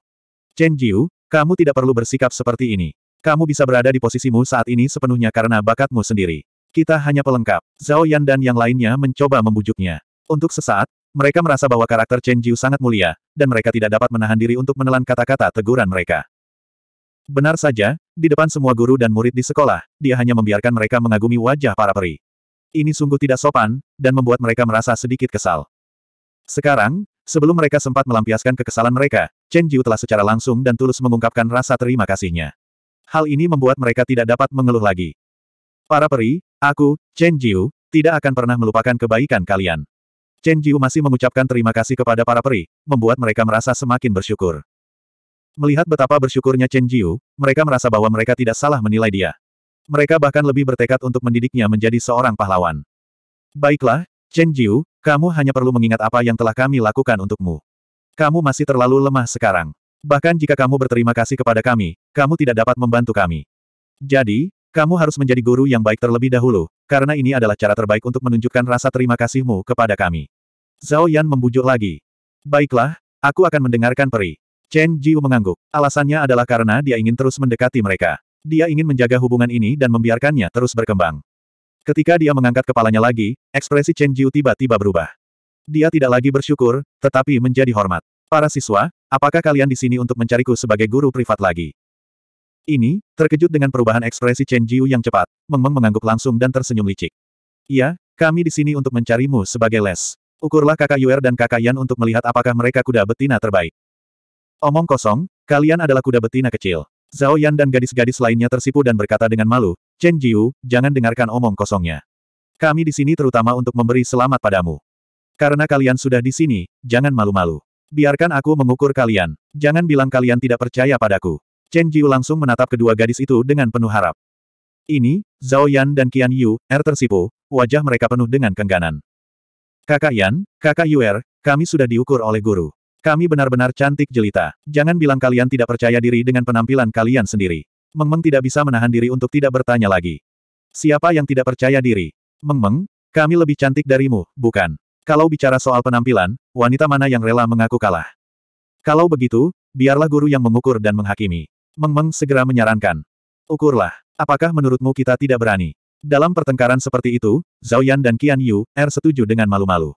Chen Jiu, kamu tidak perlu bersikap seperti ini. Kamu bisa berada di posisimu saat ini sepenuhnya karena bakatmu sendiri. Kita hanya pelengkap. Zhao Yan dan yang lainnya mencoba membujuknya. Untuk sesaat, mereka merasa bahwa karakter Chen Jiu sangat mulia, dan mereka tidak dapat menahan diri untuk menelan kata-kata teguran mereka. Benar saja, di depan semua guru dan murid di sekolah, dia hanya membiarkan mereka mengagumi wajah para peri. Ini sungguh tidak sopan, dan membuat mereka merasa sedikit kesal. Sekarang, sebelum mereka sempat melampiaskan kekesalan mereka, Chen Jiu telah secara langsung dan tulus mengungkapkan rasa terima kasihnya. Hal ini membuat mereka tidak dapat mengeluh lagi. Para peri, Aku, Chen Jiu, tidak akan pernah melupakan kebaikan kalian. Chen Jiu masih mengucapkan terima kasih kepada para peri, membuat mereka merasa semakin bersyukur. Melihat betapa bersyukurnya Chen Jiu, mereka merasa bahwa mereka tidak salah menilai dia. Mereka bahkan lebih bertekad untuk mendidiknya menjadi seorang pahlawan. Baiklah, Chen Jiu, kamu hanya perlu mengingat apa yang telah kami lakukan untukmu. Kamu masih terlalu lemah sekarang. Bahkan jika kamu berterima kasih kepada kami, kamu tidak dapat membantu kami. Jadi, kamu harus menjadi guru yang baik terlebih dahulu, karena ini adalah cara terbaik untuk menunjukkan rasa terima kasihmu kepada kami. Zhao Yan membujuk lagi. Baiklah, aku akan mendengarkan peri. Chen Jiu mengangguk. Alasannya adalah karena dia ingin terus mendekati mereka. Dia ingin menjaga hubungan ini dan membiarkannya terus berkembang. Ketika dia mengangkat kepalanya lagi, ekspresi Chen Jiu tiba-tiba berubah. Dia tidak lagi bersyukur, tetapi menjadi hormat. Para siswa, apakah kalian di sini untuk mencariku sebagai guru privat lagi? Ini, terkejut dengan perubahan ekspresi Chen Jiu yang cepat, Meng mengangguk langsung dan tersenyum licik. Iya, kami di sini untuk mencarimu sebagai les. Ukurlah kakak Yuer dan kakak Yan untuk melihat apakah mereka kuda betina terbaik. Omong kosong, kalian adalah kuda betina kecil. Zhao Yan dan gadis-gadis lainnya tersipu dan berkata dengan malu, Chen Jiu, jangan dengarkan omong kosongnya. Kami di sini terutama untuk memberi selamat padamu. Karena kalian sudah di sini, jangan malu-malu. Biarkan aku mengukur kalian. Jangan bilang kalian tidak percaya padaku. Chen Jiu langsung menatap kedua gadis itu dengan penuh harap. Ini, Zhao Yan dan Qian Yu, Er tersipu, wajah mereka penuh dengan kengganan. Kakak Yan, kakak Yu Er, kami sudah diukur oleh guru. Kami benar-benar cantik jelita. Jangan bilang kalian tidak percaya diri dengan penampilan kalian sendiri. Meng Meng tidak bisa menahan diri untuk tidak bertanya lagi. Siapa yang tidak percaya diri? Meng Meng, kami lebih cantik darimu, bukan? Kalau bicara soal penampilan, wanita mana yang rela mengaku kalah? Kalau begitu, biarlah guru yang mengukur dan menghakimi. Meng Meng segera menyarankan. Ukurlah. Apakah menurutmu kita tidak berani? Dalam pertengkaran seperti itu, Zhao Yan dan Qian Yu, R er setuju dengan malu-malu.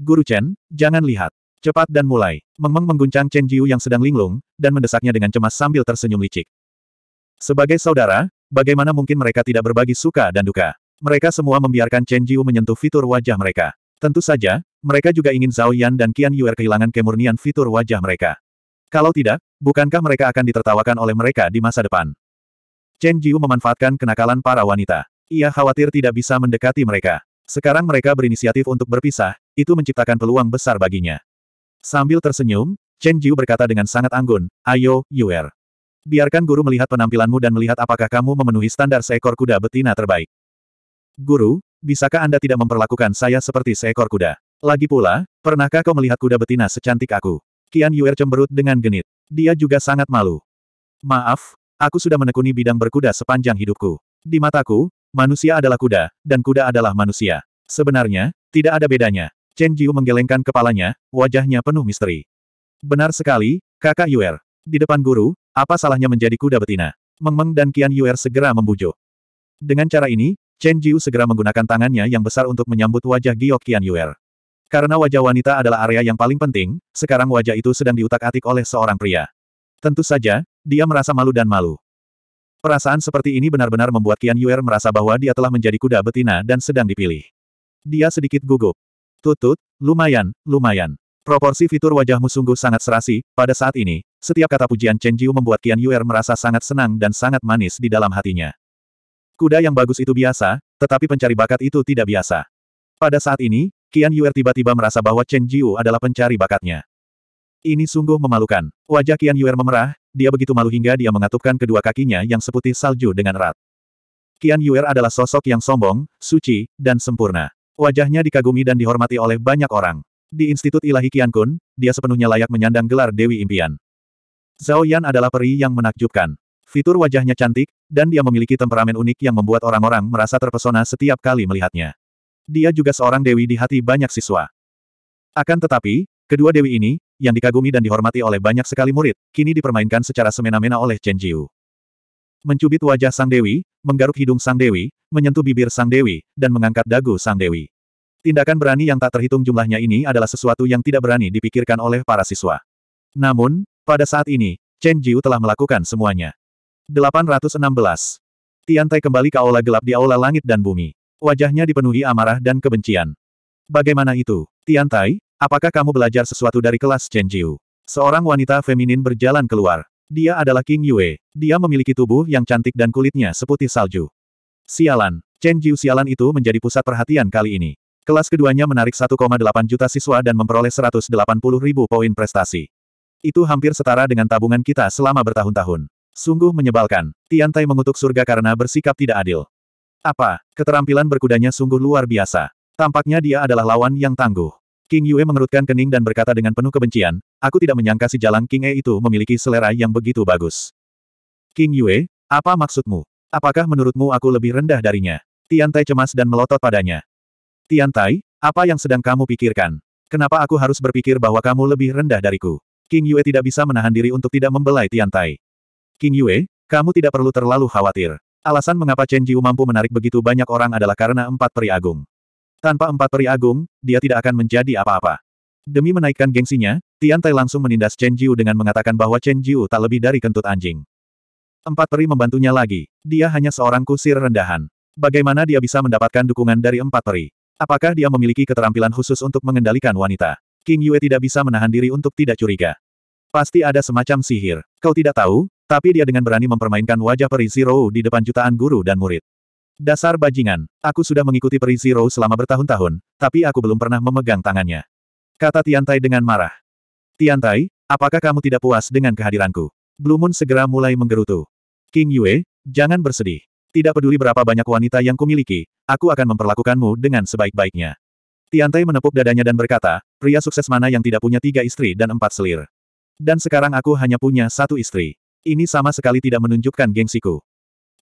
Guru Chen, jangan lihat. Cepat dan mulai. Meng Meng mengguncang Chen Jiu yang sedang linglung, dan mendesaknya dengan cemas sambil tersenyum licik. Sebagai saudara, bagaimana mungkin mereka tidak berbagi suka dan duka? Mereka semua membiarkan Chen Jiu menyentuh fitur wajah mereka. Tentu saja, mereka juga ingin Zhao Yan dan Qian Yu er kehilangan kemurnian fitur wajah mereka. Kalau tidak, bukankah mereka akan ditertawakan oleh mereka di masa depan? Chen Jiu memanfaatkan kenakalan para wanita. Ia khawatir tidak bisa mendekati mereka. Sekarang mereka berinisiatif untuk berpisah, itu menciptakan peluang besar baginya. Sambil tersenyum, Chen Jiu berkata dengan sangat anggun, Ayo, Yuer. Biarkan guru melihat penampilanmu dan melihat apakah kamu memenuhi standar seekor kuda betina terbaik. Guru, bisakah Anda tidak memperlakukan saya seperti seekor kuda? Lagi pula, pernahkah kau melihat kuda betina secantik aku? Kian Yuer cemberut dengan genit. Dia juga sangat malu. Maaf, aku sudah menekuni bidang berkuda sepanjang hidupku. Di mataku, manusia adalah kuda, dan kuda adalah manusia. Sebenarnya, tidak ada bedanya. Chen Jiu menggelengkan kepalanya, wajahnya penuh misteri. Benar sekali, kakak Yuer. Di depan guru, apa salahnya menjadi kuda betina? Meng Meng dan Qian Yuer segera membujuk. Dengan cara ini, Chen Jiu segera menggunakan tangannya yang besar untuk menyambut wajah giok Qian Yuer. Karena wajah wanita adalah area yang paling penting, sekarang wajah itu sedang diutak-atik oleh seorang pria. Tentu saja, dia merasa malu dan malu. Perasaan seperti ini benar-benar membuat Qian Yuer merasa bahwa dia telah menjadi kuda betina dan sedang dipilih. Dia sedikit gugup. Tutut, lumayan, lumayan. Proporsi fitur wajahmu sungguh sangat serasi, pada saat ini, setiap kata pujian Chen Jiu membuat Qian Yuer merasa sangat senang dan sangat manis di dalam hatinya. Kuda yang bagus itu biasa, tetapi pencari bakat itu tidak biasa. Pada saat ini, Qian Yuer tiba-tiba merasa bahwa Chen Jiu adalah pencari bakatnya. Ini sungguh memalukan. Wajah Qian Yuer memerah, dia begitu malu hingga dia mengatupkan kedua kakinya yang seputih salju dengan erat. Qian Yuer adalah sosok yang sombong, suci, dan sempurna. Wajahnya dikagumi dan dihormati oleh banyak orang. Di Institut Ilahi Qian Kun, dia sepenuhnya layak menyandang gelar Dewi Impian. Zhao Yan adalah peri yang menakjubkan. Fitur wajahnya cantik, dan dia memiliki temperamen unik yang membuat orang-orang merasa terpesona setiap kali melihatnya. Dia juga seorang dewi di hati banyak siswa. Akan tetapi, kedua dewi ini, yang dikagumi dan dihormati oleh banyak sekali murid, kini dipermainkan secara semena-mena oleh Chen Jiu. Mencubit wajah sang dewi, menggaruk hidung sang dewi, menyentuh bibir sang dewi, dan mengangkat dagu sang dewi. Tindakan berani yang tak terhitung jumlahnya ini adalah sesuatu yang tidak berani dipikirkan oleh para siswa. Namun, pada saat ini, Chen Jiu telah melakukan semuanya. 816. Tiantai kembali ke aula gelap di aula langit dan bumi. Wajahnya dipenuhi amarah dan kebencian. Bagaimana itu? Tian Tai, apakah kamu belajar sesuatu dari kelas Chen Jiu? Seorang wanita feminin berjalan keluar. Dia adalah King Yue. Dia memiliki tubuh yang cantik dan kulitnya seputih salju. Sialan. Chen Jiu sialan itu menjadi pusat perhatian kali ini. Kelas keduanya menarik 1,8 juta siswa dan memperoleh 180 ribu poin prestasi. Itu hampir setara dengan tabungan kita selama bertahun-tahun. Sungguh menyebalkan. Tian Tai mengutuk surga karena bersikap tidak adil. Apa, keterampilan berkudanya sungguh luar biasa. Tampaknya dia adalah lawan yang tangguh. King Yue mengerutkan kening dan berkata dengan penuh kebencian, aku tidak menyangka si jalang King E itu memiliki selera yang begitu bagus. King Yue, apa maksudmu? Apakah menurutmu aku lebih rendah darinya? Tian Tai cemas dan melotot padanya. Tian Tai, apa yang sedang kamu pikirkan? Kenapa aku harus berpikir bahwa kamu lebih rendah dariku? King Yue tidak bisa menahan diri untuk tidak membelai Tian Tai. King Yue, kamu tidak perlu terlalu khawatir. Alasan mengapa Chen Jiu mampu menarik begitu banyak orang adalah karena empat peri agung. Tanpa empat peri agung, dia tidak akan menjadi apa-apa. Demi menaikkan gengsinya, Tian Tai langsung menindas Chen Jiu dengan mengatakan bahwa Chen Jiu tak lebih dari kentut anjing. Empat peri membantunya lagi. Dia hanya seorang kusir rendahan. Bagaimana dia bisa mendapatkan dukungan dari empat peri? Apakah dia memiliki keterampilan khusus untuk mengendalikan wanita? King Yue tidak bisa menahan diri untuk tidak curiga. Pasti ada semacam sihir. Kau tidak tahu, tapi dia dengan berani mempermainkan wajah Peri Zero di depan jutaan guru dan murid. Dasar bajingan, aku sudah mengikuti Peri Zero selama bertahun-tahun, tapi aku belum pernah memegang tangannya. Kata Tiantai dengan marah. Tiantai, apakah kamu tidak puas dengan kehadiranku? Blue Moon segera mulai menggerutu. King Yue, jangan bersedih. Tidak peduli berapa banyak wanita yang kumiliki, aku akan memperlakukanmu dengan sebaik-baiknya. Tiantai menepuk dadanya dan berkata, pria sukses mana yang tidak punya tiga istri dan empat selir. Dan sekarang aku hanya punya satu istri. Ini sama sekali tidak menunjukkan gengsiku.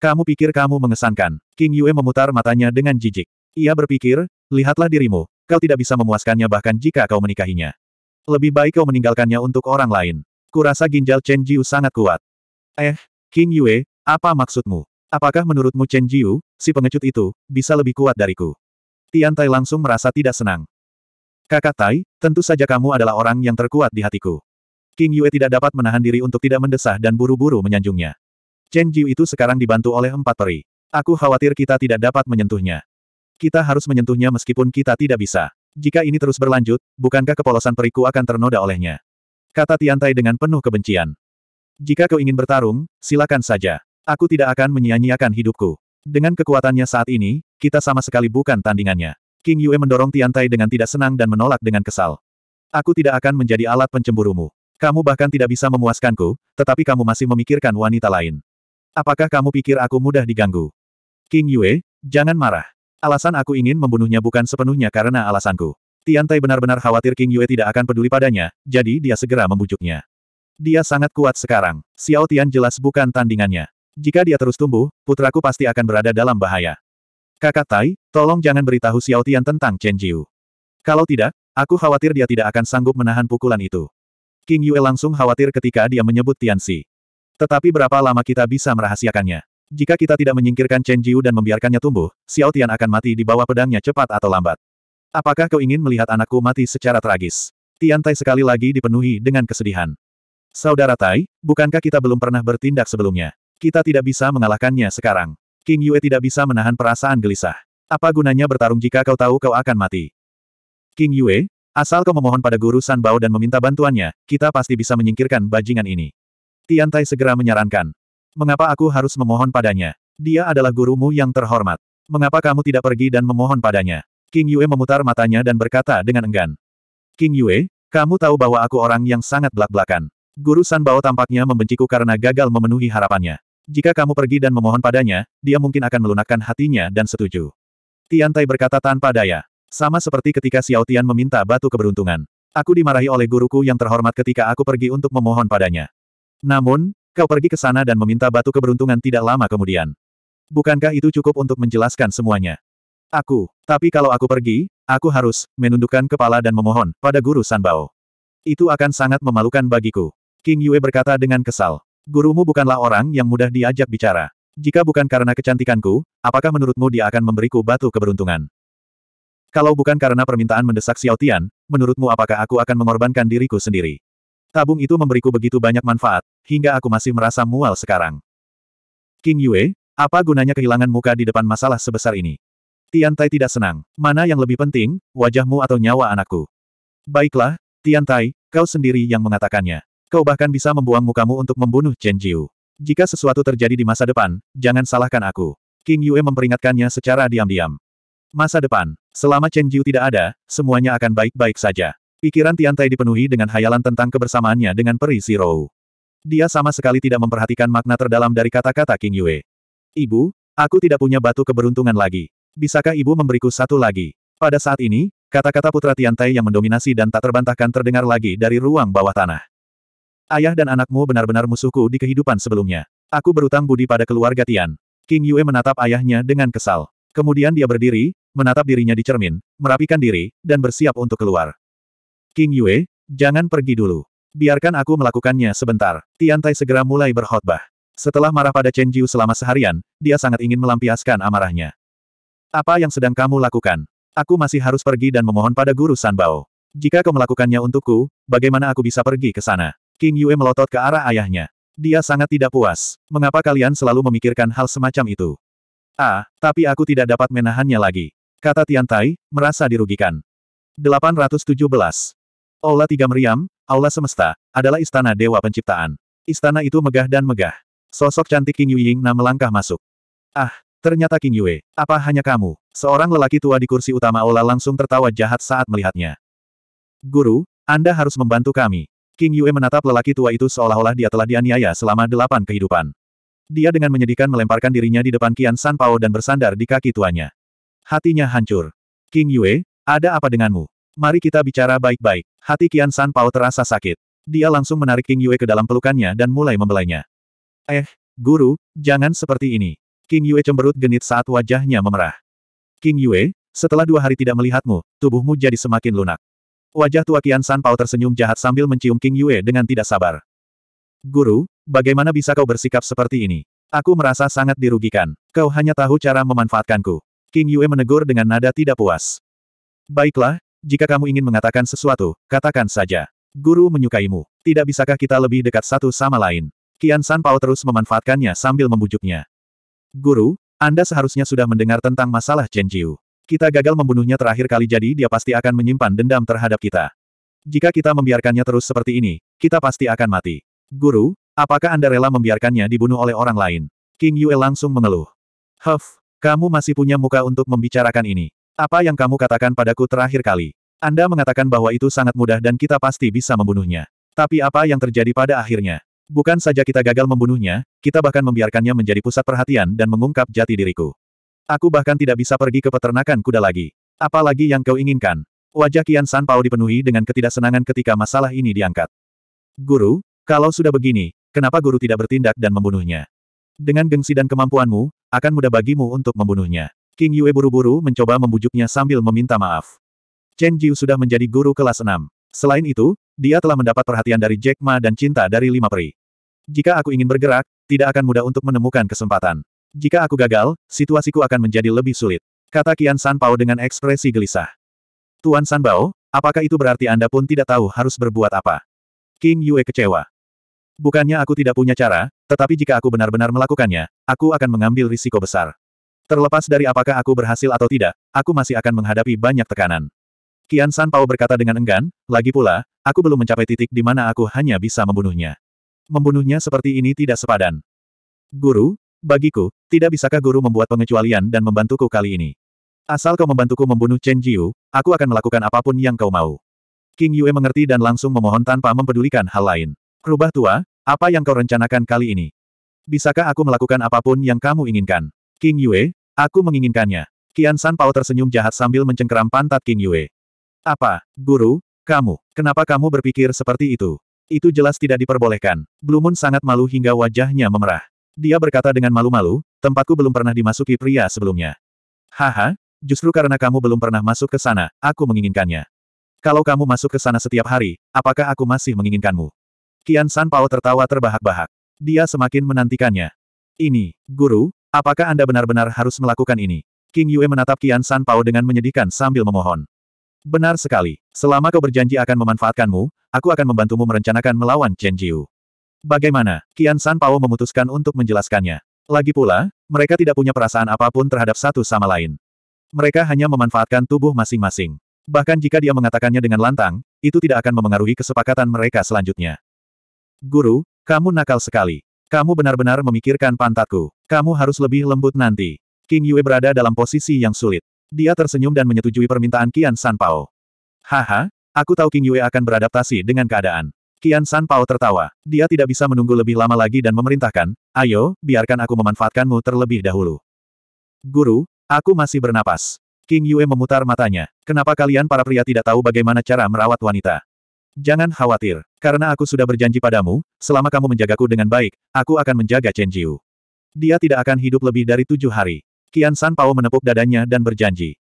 Kamu pikir kamu mengesankan? King Yue memutar matanya dengan jijik. Ia berpikir, lihatlah dirimu, kau tidak bisa memuaskannya bahkan jika kau menikahinya. Lebih baik kau meninggalkannya untuk orang lain. Kurasa ginjal Chen Jiu sangat kuat. Eh, King Yue, apa maksudmu? Apakah menurutmu Chen Jiu, si pengecut itu, bisa lebih kuat dariku? Tian Tai langsung merasa tidak senang. Kakak Tai, tentu saja kamu adalah orang yang terkuat di hatiku. King Yue tidak dapat menahan diri untuk tidak mendesah dan buru-buru menyanjungnya. Chen Jiu itu sekarang dibantu oleh empat peri. Aku khawatir kita tidak dapat menyentuhnya. Kita harus menyentuhnya meskipun kita tidak bisa. Jika ini terus berlanjut, bukankah kepolosan periku akan ternoda olehnya? Kata Tiantai dengan penuh kebencian. Jika kau ingin bertarung, silakan saja. Aku tidak akan menyia-nyiakan hidupku. Dengan kekuatannya saat ini, kita sama sekali bukan tandingannya. King Yue mendorong Tiantai dengan tidak senang dan menolak dengan kesal. Aku tidak akan menjadi alat pencemburumu. Kamu bahkan tidak bisa memuaskanku, tetapi kamu masih memikirkan wanita lain. Apakah kamu pikir aku mudah diganggu? King Yue, jangan marah. Alasan aku ingin membunuhnya bukan sepenuhnya karena alasanku. Tian Tai benar-benar khawatir King Yue tidak akan peduli padanya, jadi dia segera membujuknya. Dia sangat kuat sekarang. Xiao Tian jelas bukan tandingannya. Jika dia terus tumbuh, putraku pasti akan berada dalam bahaya. Kakak Tai, tolong jangan beritahu Xiao Tian tentang Chen Jiu. Kalau tidak, aku khawatir dia tidak akan sanggup menahan pukulan itu. King Yue langsung khawatir ketika dia menyebut Tianxi. Tetapi berapa lama kita bisa merahasiakannya? Jika kita tidak menyingkirkan Chen Jiu dan membiarkannya tumbuh, Xiao Tian akan mati di bawah pedangnya cepat atau lambat. Apakah kau ingin melihat anakku mati secara tragis? Tian Tai sekali lagi dipenuhi dengan kesedihan. Saudara Tai, bukankah kita belum pernah bertindak sebelumnya? Kita tidak bisa mengalahkannya sekarang. King Yue tidak bisa menahan perasaan gelisah. Apa gunanya bertarung jika kau tahu kau akan mati? King Yue, Asal kau memohon pada guru San Bao dan meminta bantuannya, kita pasti bisa menyingkirkan bajingan ini. Tian Tai segera menyarankan. Mengapa aku harus memohon padanya? Dia adalah gurumu yang terhormat. Mengapa kamu tidak pergi dan memohon padanya? King Yue memutar matanya dan berkata dengan enggan. King Yue, kamu tahu bahwa aku orang yang sangat belak-belakan. Guru San Bao tampaknya membenciku karena gagal memenuhi harapannya. Jika kamu pergi dan memohon padanya, dia mungkin akan melunakkan hatinya dan setuju. Tian Tai berkata tanpa daya. Sama seperti ketika Xiao Tian meminta batu keberuntungan. Aku dimarahi oleh guruku yang terhormat ketika aku pergi untuk memohon padanya. Namun, kau pergi ke sana dan meminta batu keberuntungan tidak lama kemudian. Bukankah itu cukup untuk menjelaskan semuanya? Aku, tapi kalau aku pergi, aku harus menundukkan kepala dan memohon pada guru Sanbao. Itu akan sangat memalukan bagiku. King Yue berkata dengan kesal. Gurumu bukanlah orang yang mudah diajak bicara. Jika bukan karena kecantikanku, apakah menurutmu dia akan memberiku batu keberuntungan? Kalau bukan karena permintaan mendesak Xiao Tian, menurutmu apakah aku akan mengorbankan diriku sendiri? Tabung itu memberiku begitu banyak manfaat, hingga aku masih merasa mual sekarang. King Yue, apa gunanya kehilangan muka di depan masalah sebesar ini? Tian Tai tidak senang. Mana yang lebih penting, wajahmu atau nyawa anakku? Baiklah, Tian Tai, kau sendiri yang mengatakannya. Kau bahkan bisa membuang mukamu untuk membunuh Chen Jiu. Jika sesuatu terjadi di masa depan, jangan salahkan aku. King Yue memperingatkannya secara diam-diam. Masa depan. Selama Chen Jiu tidak ada, semuanya akan baik-baik saja. Pikiran Tian Tai dipenuhi dengan hayalan tentang kebersamaannya dengan peri Zero. Dia sama sekali tidak memperhatikan makna terdalam dari kata-kata King Yue. Ibu, aku tidak punya batu keberuntungan lagi. Bisakah ibu memberiku satu lagi? Pada saat ini, kata-kata putra Tian Tai yang mendominasi dan tak terbantahkan terdengar lagi dari ruang bawah tanah. Ayah dan anakmu benar-benar musuhku di kehidupan sebelumnya. Aku berutang budi pada keluarga Tian. King Yue menatap ayahnya dengan kesal. Kemudian dia berdiri, menatap dirinya di cermin, merapikan diri, dan bersiap untuk keluar. King Yue, jangan pergi dulu. Biarkan aku melakukannya sebentar. Tian Tai segera mulai berkhotbah. Setelah marah pada Chen Jiu selama seharian, dia sangat ingin melampiaskan amarahnya. Apa yang sedang kamu lakukan? Aku masih harus pergi dan memohon pada guru Sanbao. Jika kau melakukannya untukku, bagaimana aku bisa pergi ke sana? King Yue melotot ke arah ayahnya. Dia sangat tidak puas. Mengapa kalian selalu memikirkan hal semacam itu? Ah, tapi aku tidak dapat menahannya lagi. Kata Tian Tai merasa dirugikan. 817. Aula Tiga Meriam, Aula Semesta, adalah istana Dewa Penciptaan. Istana itu megah dan megah. Sosok cantik King Yuying Na melangkah masuk. Ah, ternyata King Yue, apa hanya kamu? Seorang lelaki tua di kursi utama Aula langsung tertawa jahat saat melihatnya. Guru, Anda harus membantu kami. King Yue menatap lelaki tua itu seolah-olah dia telah dianiaya selama delapan kehidupan. Dia dengan menyedihkan melemparkan dirinya di depan Kian San Pao dan bersandar di kaki tuanya. Hatinya hancur. King Yue, ada apa denganmu? Mari kita bicara baik-baik. Hati Qian San Pao terasa sakit. Dia langsung menarik King Yue ke dalam pelukannya dan mulai membelainya. Eh, guru, jangan seperti ini. King Yue cemberut genit saat wajahnya memerah. King Yue, setelah dua hari tidak melihatmu, tubuhmu jadi semakin lunak. Wajah tua Qian San Pao tersenyum jahat sambil mencium King Yue dengan tidak sabar. Guru, bagaimana bisa kau bersikap seperti ini? Aku merasa sangat dirugikan. Kau hanya tahu cara memanfaatkanku. King Yue menegur dengan nada tidak puas. Baiklah, jika kamu ingin mengatakan sesuatu, katakan saja. Guru menyukaimu. Tidak bisakah kita lebih dekat satu sama lain? Kian San Pao terus memanfaatkannya sambil membujuknya. Guru, Anda seharusnya sudah mendengar tentang masalah Chen Jiu. Kita gagal membunuhnya terakhir kali jadi dia pasti akan menyimpan dendam terhadap kita. Jika kita membiarkannya terus seperti ini, kita pasti akan mati. Guru, apakah Anda rela membiarkannya dibunuh oleh orang lain? King Yue langsung mengeluh. Huff, kamu masih punya muka untuk membicarakan ini. Apa yang kamu katakan padaku terakhir kali? Anda mengatakan bahwa itu sangat mudah dan kita pasti bisa membunuhnya. Tapi apa yang terjadi pada akhirnya? Bukan saja kita gagal membunuhnya, kita bahkan membiarkannya menjadi pusat perhatian dan mengungkap jati diriku. Aku bahkan tidak bisa pergi ke peternakan kuda lagi. Apalagi yang kau inginkan? Wajah Kian San Pao dipenuhi dengan ketidaksenangan ketika masalah ini diangkat. Guru, kalau sudah begini, kenapa guru tidak bertindak dan membunuhnya? Dengan gengsi dan kemampuanmu, akan mudah bagimu untuk membunuhnya. King Yue buru-buru mencoba membujuknya sambil meminta maaf. Chen Jiu sudah menjadi guru kelas 6. Selain itu, dia telah mendapat perhatian dari Jack Ma dan cinta dari Lima Peri. Jika aku ingin bergerak, tidak akan mudah untuk menemukan kesempatan. Jika aku gagal, situasiku akan menjadi lebih sulit. Kata Qian San Pao dengan ekspresi gelisah. Tuan San Bao, apakah itu berarti Anda pun tidak tahu harus berbuat apa? King Yue kecewa. Bukannya aku tidak punya cara, tetapi jika aku benar-benar melakukannya, aku akan mengambil risiko besar. Terlepas dari apakah aku berhasil atau tidak, aku masih akan menghadapi banyak tekanan. Kian San Pao berkata dengan enggan, lagi pula, aku belum mencapai titik di mana aku hanya bisa membunuhnya. Membunuhnya seperti ini tidak sepadan. Guru, bagiku, tidak bisakah guru membuat pengecualian dan membantuku kali ini? Asal kau membantuku membunuh Chen Jiu, aku akan melakukan apapun yang kau mau. King Yue mengerti dan langsung memohon tanpa mempedulikan hal lain. Kerubah tua, apa yang kau rencanakan kali ini? Bisakah aku melakukan apapun yang kamu inginkan? King Yue, aku menginginkannya. Kian San Pao tersenyum jahat sambil mencengkeram pantat King Yue. Apa, guru, kamu, kenapa kamu berpikir seperti itu? Itu jelas tidak diperbolehkan. Blue Moon sangat malu hingga wajahnya memerah. Dia berkata dengan malu-malu, tempatku belum pernah dimasuki pria sebelumnya. Haha, justru karena kamu belum pernah masuk ke sana, aku menginginkannya. Kalau kamu masuk ke sana setiap hari, apakah aku masih menginginkanmu? Kian San Pao tertawa terbahak-bahak. Dia semakin menantikannya. Ini, guru, apakah Anda benar-benar harus melakukan ini? King Yue menatap Kian San Pao dengan menyedihkan sambil memohon. Benar sekali. Selama kau berjanji akan memanfaatkanmu, aku akan membantumu merencanakan melawan Chen Jiu. Bagaimana? Kian San Pao memutuskan untuk menjelaskannya. Lagi pula, mereka tidak punya perasaan apapun terhadap satu sama lain. Mereka hanya memanfaatkan tubuh masing-masing. Bahkan jika dia mengatakannya dengan lantang, itu tidak akan memengaruhi kesepakatan mereka selanjutnya. Guru, kamu nakal sekali. Kamu benar-benar memikirkan pantatku. Kamu harus lebih lembut nanti. King Yue berada dalam posisi yang sulit. Dia tersenyum dan menyetujui permintaan Qian Pao. Haha, aku tahu King Yue akan beradaptasi dengan keadaan. Qian Pao tertawa. Dia tidak bisa menunggu lebih lama lagi dan memerintahkan, ayo, biarkan aku memanfaatkanmu terlebih dahulu. Guru, aku masih bernapas. King Yue memutar matanya. Kenapa kalian para pria tidak tahu bagaimana cara merawat wanita? Jangan khawatir, karena aku sudah berjanji padamu, selama kamu menjagaku dengan baik, aku akan menjaga Chen Jiu. Dia tidak akan hidup lebih dari tujuh hari. Kian San Pao menepuk dadanya dan berjanji.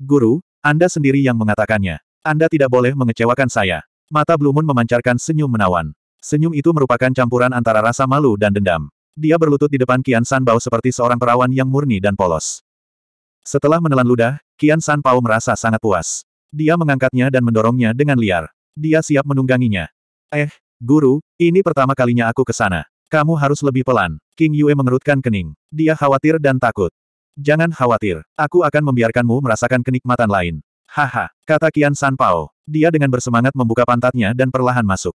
Guru, Anda sendiri yang mengatakannya. Anda tidak boleh mengecewakan saya. Mata Blue Moon memancarkan senyum menawan. Senyum itu merupakan campuran antara rasa malu dan dendam. Dia berlutut di depan Kian San Pao seperti seorang perawan yang murni dan polos. Setelah menelan ludah, Kian San Pao merasa sangat puas. Dia mengangkatnya dan mendorongnya dengan liar. Dia siap menungganginya. Eh, guru, ini pertama kalinya aku ke sana. Kamu harus lebih pelan. King Yue mengerutkan kening. Dia khawatir dan takut. Jangan khawatir, aku akan membiarkanmu merasakan kenikmatan lain. Haha, kata Kian San Pao. Dia dengan bersemangat membuka pantatnya dan perlahan masuk.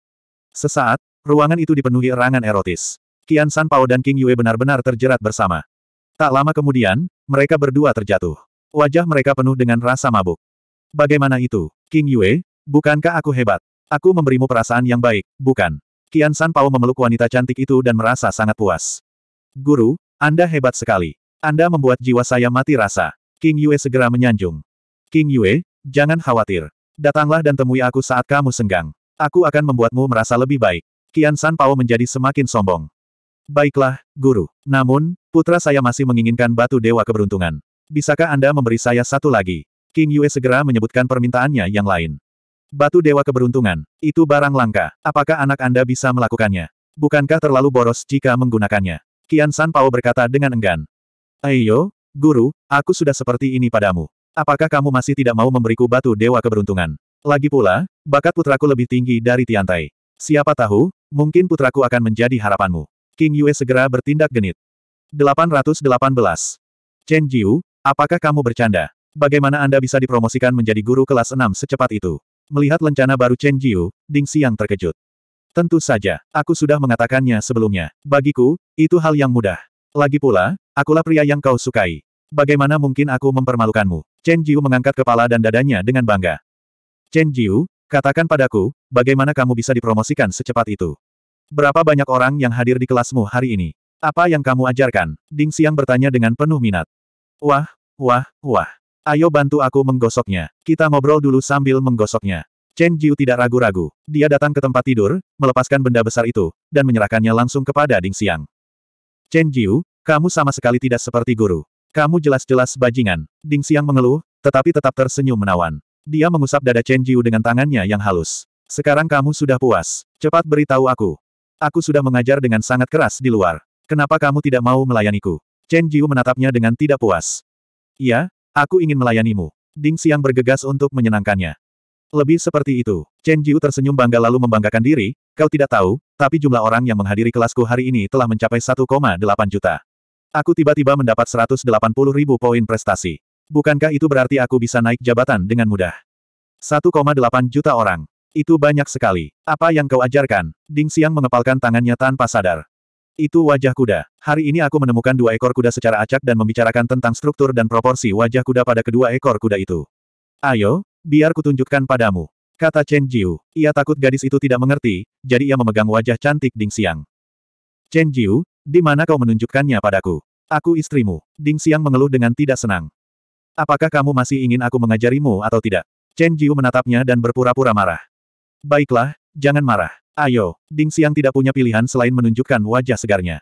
Sesaat, ruangan itu dipenuhi erangan erotis. Kian San Pao dan King Yue benar-benar terjerat bersama. Tak lama kemudian, mereka berdua terjatuh. Wajah mereka penuh dengan rasa mabuk. Bagaimana itu? King Yue, Bukankah aku hebat? Aku memberimu perasaan yang baik, bukan? Kian San Pao memeluk wanita cantik itu dan merasa sangat puas. Guru, Anda hebat sekali. Anda membuat jiwa saya mati rasa. King Yue segera menyanjung. King Yue, jangan khawatir. Datanglah dan temui aku saat kamu senggang. Aku akan membuatmu merasa lebih baik. Kian San Pao menjadi semakin sombong. Baiklah, guru. Namun, putra saya masih menginginkan batu dewa keberuntungan. Bisakah Anda memberi saya satu lagi? King Yue segera menyebutkan permintaannya yang lain. Batu Dewa Keberuntungan, itu barang langka. Apakah anak Anda bisa melakukannya? Bukankah terlalu boros jika menggunakannya? Kian San Pao berkata dengan enggan. Ayo, guru, aku sudah seperti ini padamu. Apakah kamu masih tidak mau memberiku batu Dewa Keberuntungan? Lagi pula, bakat putraku lebih tinggi dari Tiantai. Siapa tahu, mungkin putraku akan menjadi harapanmu. King Yue segera bertindak genit. 818. Chen Jiu, apakah kamu bercanda? Bagaimana Anda bisa dipromosikan menjadi guru kelas 6 secepat itu? Melihat lencana baru Chen Jiu, Ding Xiang terkejut. Tentu saja, aku sudah mengatakannya sebelumnya. Bagiku, itu hal yang mudah. Lagi pula, akulah pria yang kau sukai. Bagaimana mungkin aku mempermalukanmu? Chen Jiu mengangkat kepala dan dadanya dengan bangga. Chen Jiu, katakan padaku, bagaimana kamu bisa dipromosikan secepat itu? Berapa banyak orang yang hadir di kelasmu hari ini? Apa yang kamu ajarkan? Ding Xiang bertanya dengan penuh minat. Wah, wah, wah. Ayo bantu aku menggosoknya. Kita ngobrol dulu sambil menggosoknya. Chen Jiu tidak ragu-ragu. Dia datang ke tempat tidur, melepaskan benda besar itu, dan menyerahkannya langsung kepada Ding Xiang. Chen Jiu, kamu sama sekali tidak seperti guru. Kamu jelas-jelas bajingan. Ding Xiang mengeluh, tetapi tetap tersenyum menawan. Dia mengusap dada Chen Jiu dengan tangannya yang halus. Sekarang kamu sudah puas. Cepat beritahu aku. Aku sudah mengajar dengan sangat keras di luar. Kenapa kamu tidak mau melayaniku? Chen Jiu menatapnya dengan tidak puas. Iya, Aku ingin melayanimu. Ding Xiang bergegas untuk menyenangkannya. Lebih seperti itu. Chen Jiu tersenyum bangga lalu membanggakan diri, kau tidak tahu, tapi jumlah orang yang menghadiri kelasku hari ini telah mencapai 1,8 juta. Aku tiba-tiba mendapat 180 ribu poin prestasi. Bukankah itu berarti aku bisa naik jabatan dengan mudah? 1,8 juta orang. Itu banyak sekali. Apa yang kau ajarkan? Ding Xiang mengepalkan tangannya tanpa sadar. Itu wajah kuda. Hari ini aku menemukan dua ekor kuda secara acak dan membicarakan tentang struktur dan proporsi wajah kuda pada kedua ekor kuda itu. Ayo, biar kutunjukkan padamu. Kata Chen Jiu. Ia takut gadis itu tidak mengerti, jadi ia memegang wajah cantik Ding Xiang. Chen Jiu, di mana kau menunjukkannya padaku? Aku istrimu. Ding Xiang mengeluh dengan tidak senang. Apakah kamu masih ingin aku mengajarimu atau tidak? Chen Jiu menatapnya dan berpura-pura marah. Baiklah, jangan marah. Ayo, Ding Xiang tidak punya pilihan selain menunjukkan wajah segarnya.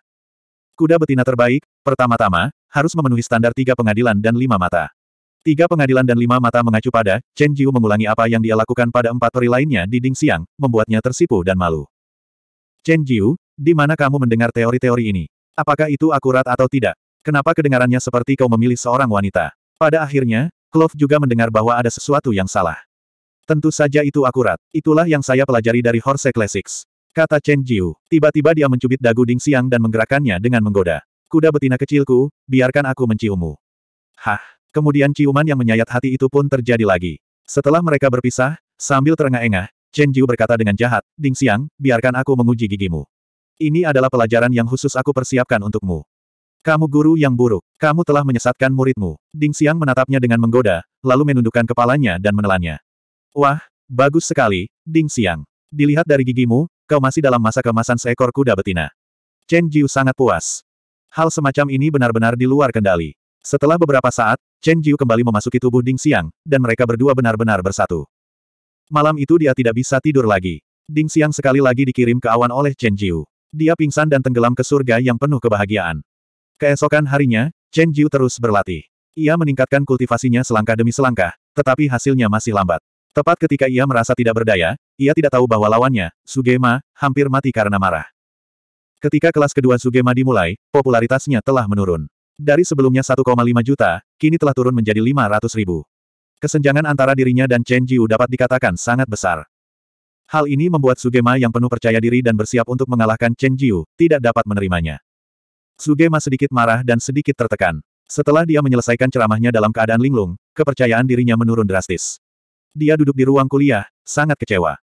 Kuda betina terbaik, pertama-tama, harus memenuhi standar tiga pengadilan dan lima mata. Tiga pengadilan dan lima mata mengacu pada, Chen Jiu mengulangi apa yang dia lakukan pada empat peri lainnya di Ding Xiang, membuatnya tersipu dan malu. Chen Jiu, di mana kamu mendengar teori-teori ini? Apakah itu akurat atau tidak? Kenapa kedengarannya seperti kau memilih seorang wanita? Pada akhirnya, Clove juga mendengar bahwa ada sesuatu yang salah. Tentu saja itu akurat. Itulah yang saya pelajari dari Horse Classics. Kata Chen Jiu. Tiba-tiba dia mencubit dagu Ding Xiang dan menggerakkannya dengan menggoda. Kuda betina kecilku, biarkan aku menciummu. Hah. Kemudian ciuman yang menyayat hati itu pun terjadi lagi. Setelah mereka berpisah, sambil terengah-engah, Chen Jiu berkata dengan jahat, Ding Xiang, biarkan aku menguji gigimu. Ini adalah pelajaran yang khusus aku persiapkan untukmu. Kamu guru yang buruk. Kamu telah menyesatkan muridmu. Ding Xiang menatapnya dengan menggoda, lalu menundukkan kepalanya dan menelannya. Wah, bagus sekali, Ding Xiang. Dilihat dari gigimu, kau masih dalam masa kemasan seekor kuda betina. Chen Jiu sangat puas. Hal semacam ini benar-benar di luar kendali. Setelah beberapa saat, Chen Jiu kembali memasuki tubuh Ding Xiang, dan mereka berdua benar-benar bersatu. Malam itu dia tidak bisa tidur lagi. Ding Xiang sekali lagi dikirim ke awan oleh Chen Jiu. Dia pingsan dan tenggelam ke surga yang penuh kebahagiaan. Keesokan harinya, Chen Jiu terus berlatih. Ia meningkatkan kultivasinya selangkah demi selangkah, tetapi hasilnya masih lambat. Tepat ketika ia merasa tidak berdaya, ia tidak tahu bahwa lawannya, Sugema, hampir mati karena marah. Ketika kelas kedua Sugema dimulai, popularitasnya telah menurun. Dari sebelumnya 1,5 juta, kini telah turun menjadi 500 ribu. Kesenjangan antara dirinya dan Chen Jiu dapat dikatakan sangat besar. Hal ini membuat Sugema yang penuh percaya diri dan bersiap untuk mengalahkan Chen Jiu, tidak dapat menerimanya. Sugema sedikit marah dan sedikit tertekan. Setelah dia menyelesaikan ceramahnya dalam keadaan linglung, kepercayaan dirinya menurun drastis dia duduk di ruang kuliah, sangat kecewa.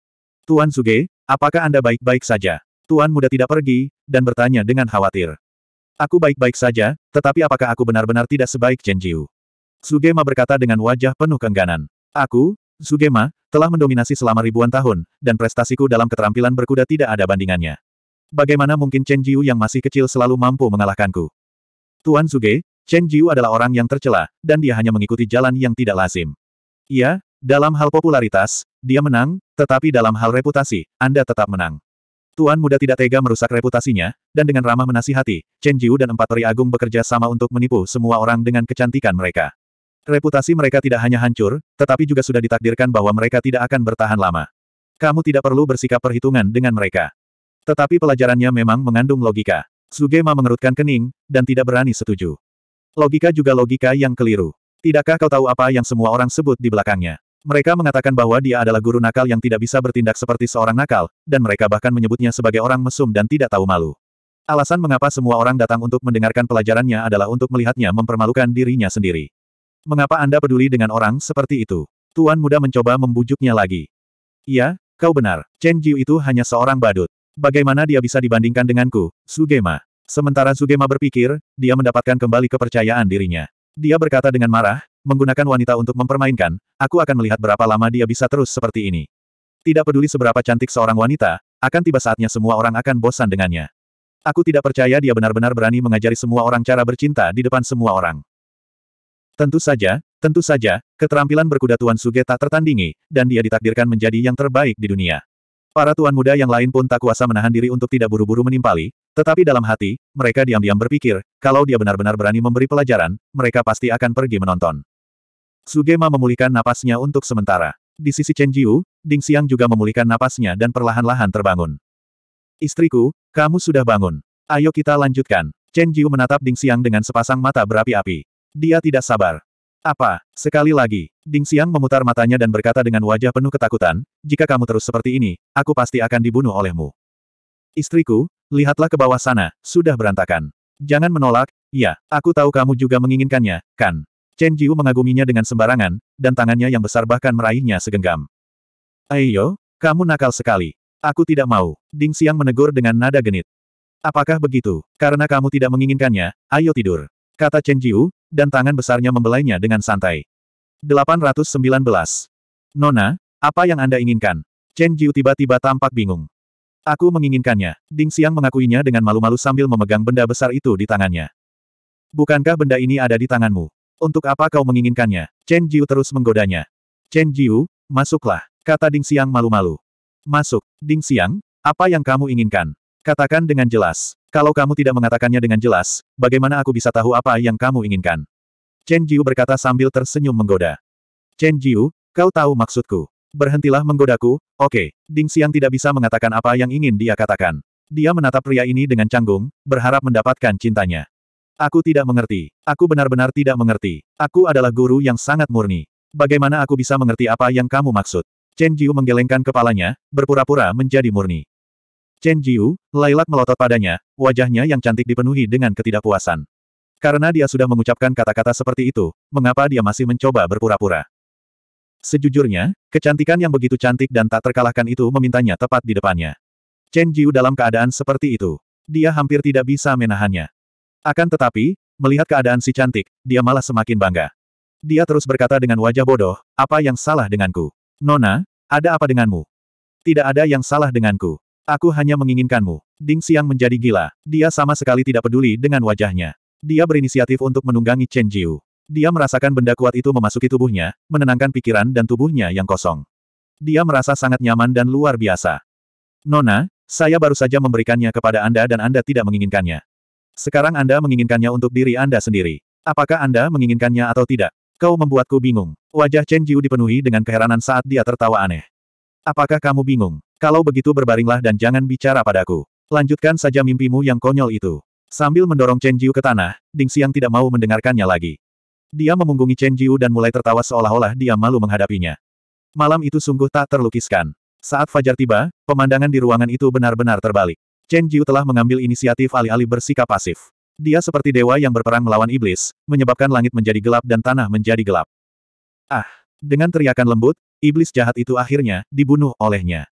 Tuan Suge, apakah Anda baik-baik saja? Tuan muda tidak pergi, dan bertanya dengan khawatir. Aku baik-baik saja, tetapi apakah aku benar-benar tidak sebaik Chen Jiu? Sugema berkata dengan wajah penuh kengganan. Aku, Sugema, telah mendominasi selama ribuan tahun, dan prestasiku dalam keterampilan berkuda tidak ada bandingannya. Bagaimana mungkin Chen Jiu yang masih kecil selalu mampu mengalahkanku? Tuan Suge, Chen Jiu adalah orang yang tercela, dan dia hanya mengikuti jalan yang tidak lazim. Ia, dalam hal popularitas, dia menang, tetapi dalam hal reputasi, Anda tetap menang. Tuan muda tidak tega merusak reputasinya, dan dengan ramah menasihati, Chen Jiu dan empat peri agung bekerja sama untuk menipu semua orang dengan kecantikan mereka. Reputasi mereka tidak hanya hancur, tetapi juga sudah ditakdirkan bahwa mereka tidak akan bertahan lama. Kamu tidak perlu bersikap perhitungan dengan mereka. Tetapi pelajarannya memang mengandung logika. Sugema mengerutkan kening, dan tidak berani setuju. Logika juga logika yang keliru. Tidakkah kau tahu apa yang semua orang sebut di belakangnya? Mereka mengatakan bahwa dia adalah guru nakal yang tidak bisa bertindak seperti seorang nakal, dan mereka bahkan menyebutnya sebagai orang mesum dan tidak tahu malu. Alasan mengapa semua orang datang untuk mendengarkan pelajarannya adalah untuk melihatnya mempermalukan dirinya sendiri. Mengapa Anda peduli dengan orang seperti itu? Tuan muda mencoba membujuknya lagi. Iya, kau benar. Chen Jiu itu hanya seorang badut. Bagaimana dia bisa dibandingkan denganku, Sugema? Sementara Sugema berpikir, dia mendapatkan kembali kepercayaan dirinya. Dia berkata dengan marah, menggunakan wanita untuk mempermainkan, aku akan melihat berapa lama dia bisa terus seperti ini. Tidak peduli seberapa cantik seorang wanita, akan tiba saatnya semua orang akan bosan dengannya. Aku tidak percaya dia benar-benar berani mengajari semua orang cara bercinta di depan semua orang. Tentu saja, tentu saja, keterampilan berkuda Tuan Suge tak tertandingi, dan dia ditakdirkan menjadi yang terbaik di dunia. Para tuan muda yang lain pun tak kuasa menahan diri untuk tidak buru-buru menimpali, tetapi dalam hati, mereka diam-diam berpikir, kalau dia benar-benar berani memberi pelajaran, mereka pasti akan pergi menonton. Sugema memulihkan napasnya untuk sementara. Di sisi Chen Jiu, Ding Xiang juga memulihkan napasnya dan perlahan-lahan terbangun. Istriku, kamu sudah bangun. Ayo kita lanjutkan. Chen Jiu menatap Ding Xiang dengan sepasang mata berapi-api. Dia tidak sabar. Apa? Sekali lagi, Ding Xiang memutar matanya dan berkata dengan wajah penuh ketakutan, jika kamu terus seperti ini, aku pasti akan dibunuh olehmu. Istriku, lihatlah ke bawah sana, sudah berantakan. Jangan menolak, ya, aku tahu kamu juga menginginkannya, kan? Chen Jiu mengaguminya dengan sembarangan, dan tangannya yang besar bahkan meraihnya segenggam. Ayo, kamu nakal sekali. Aku tidak mau. Ding Xiang menegur dengan nada genit. Apakah begitu? Karena kamu tidak menginginkannya, ayo tidur. Kata Chen Jiu, dan tangan besarnya membelainya dengan santai. 819. Nona, apa yang Anda inginkan? Chen Jiu tiba-tiba tampak bingung. Aku menginginkannya. Ding Xiang mengakuinya dengan malu-malu sambil memegang benda besar itu di tangannya. Bukankah benda ini ada di tanganmu? Untuk apa kau menginginkannya? Chen Jiu terus menggodanya. Chen Jiu, masuklah, kata Ding Xiang malu-malu. Masuk, Ding Xiang, apa yang kamu inginkan? Katakan dengan jelas. Kalau kamu tidak mengatakannya dengan jelas, bagaimana aku bisa tahu apa yang kamu inginkan? Chen Jiu berkata sambil tersenyum menggoda. Chen Jiu, kau tahu maksudku. Berhentilah menggodaku, oke. Ding Xiang tidak bisa mengatakan apa yang ingin dia katakan. Dia menatap pria ini dengan canggung, berharap mendapatkan cintanya. Aku tidak mengerti. Aku benar-benar tidak mengerti. Aku adalah guru yang sangat murni. Bagaimana aku bisa mengerti apa yang kamu maksud? Chen Jiu menggelengkan kepalanya, berpura-pura menjadi murni. Chen Jiu, Lailak melotot padanya, wajahnya yang cantik dipenuhi dengan ketidakpuasan. Karena dia sudah mengucapkan kata-kata seperti itu, mengapa dia masih mencoba berpura-pura? Sejujurnya, kecantikan yang begitu cantik dan tak terkalahkan itu memintanya tepat di depannya. Chen Jiu dalam keadaan seperti itu. Dia hampir tidak bisa menahannya. Akan tetapi, melihat keadaan si cantik, dia malah semakin bangga. Dia terus berkata dengan wajah bodoh, apa yang salah denganku? Nona, ada apa denganmu? Tidak ada yang salah denganku. Aku hanya menginginkanmu. Ding Xiang menjadi gila. Dia sama sekali tidak peduli dengan wajahnya. Dia berinisiatif untuk menunggangi Chen Jiu. Dia merasakan benda kuat itu memasuki tubuhnya, menenangkan pikiran dan tubuhnya yang kosong. Dia merasa sangat nyaman dan luar biasa. Nona, saya baru saja memberikannya kepada Anda dan Anda tidak menginginkannya. Sekarang Anda menginginkannya untuk diri Anda sendiri. Apakah Anda menginginkannya atau tidak? Kau membuatku bingung. Wajah Chen Jiu dipenuhi dengan keheranan saat dia tertawa aneh. Apakah kamu bingung? Kalau begitu berbaringlah dan jangan bicara padaku. Lanjutkan saja mimpimu yang konyol itu. Sambil mendorong Chen Jiu ke tanah, Ding Xiang tidak mau mendengarkannya lagi. Dia memunggungi Chen Jiu dan mulai tertawa seolah-olah dia malu menghadapinya. Malam itu sungguh tak terlukiskan. Saat fajar tiba, pemandangan di ruangan itu benar-benar terbalik. Chen Jiu telah mengambil inisiatif alih-alih bersikap pasif. Dia seperti dewa yang berperang melawan iblis, menyebabkan langit menjadi gelap dan tanah menjadi gelap. Ah! Dengan teriakan lembut, iblis jahat itu akhirnya dibunuh olehnya.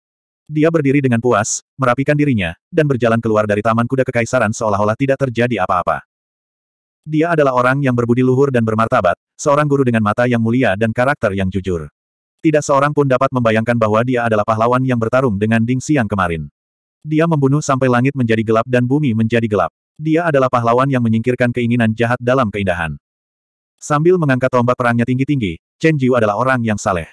Dia berdiri dengan puas, merapikan dirinya, dan berjalan keluar dari taman kuda kekaisaran seolah-olah tidak terjadi apa-apa. Dia adalah orang yang berbudi luhur dan bermartabat, seorang guru dengan mata yang mulia dan karakter yang jujur. Tidak seorang pun dapat membayangkan bahwa dia adalah pahlawan yang bertarung dengan Ding Xiang kemarin. Dia membunuh sampai langit menjadi gelap dan bumi menjadi gelap. Dia adalah pahlawan yang menyingkirkan keinginan jahat dalam keindahan. Sambil mengangkat tombak perangnya tinggi-tinggi, Chen Jiu adalah orang yang saleh.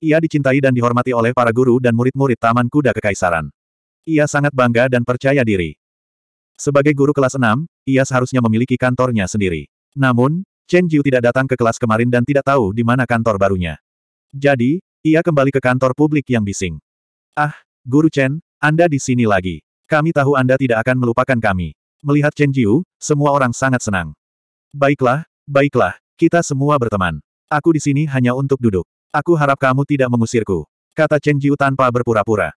Ia dicintai dan dihormati oleh para guru dan murid-murid Taman Kuda Kekaisaran. Ia sangat bangga dan percaya diri. Sebagai guru kelas 6, ia seharusnya memiliki kantornya sendiri. Namun, Chen Jiu tidak datang ke kelas kemarin dan tidak tahu di mana kantor barunya. Jadi, ia kembali ke kantor publik yang bising. Ah, Guru Chen, anda di sini lagi. Kami tahu Anda tidak akan melupakan kami. Melihat Chen Jiu, semua orang sangat senang. Baiklah, baiklah, kita semua berteman. Aku di sini hanya untuk duduk. Aku harap kamu tidak mengusirku. Kata Chen Jiu tanpa berpura-pura.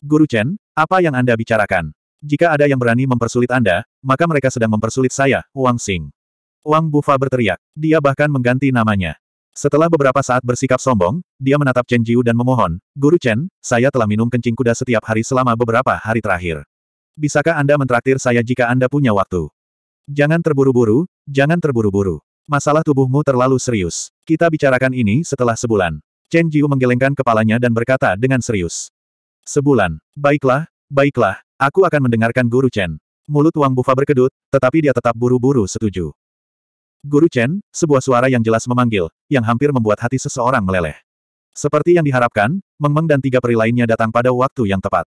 Guru Chen, apa yang Anda bicarakan? Jika ada yang berani mempersulit Anda, maka mereka sedang mempersulit saya, Wang Xing. Wang Bufa berteriak. Dia bahkan mengganti namanya. Setelah beberapa saat bersikap sombong, dia menatap Chen Jiu dan memohon, Guru Chen, saya telah minum kencing kuda setiap hari selama beberapa hari terakhir. Bisakah Anda mentraktir saya jika Anda punya waktu? Jangan terburu-buru, jangan terburu-buru. Masalah tubuhmu terlalu serius. Kita bicarakan ini setelah sebulan. Chen Jiu menggelengkan kepalanya dan berkata dengan serius. Sebulan. Baiklah, baiklah, aku akan mendengarkan Guru Chen. Mulut Wang Bufa berkedut, tetapi dia tetap buru-buru setuju. Guru Chen, sebuah suara yang jelas memanggil, yang hampir membuat hati seseorang meleleh. Seperti yang diharapkan, Meng Meng dan tiga peri lainnya datang pada waktu yang tepat.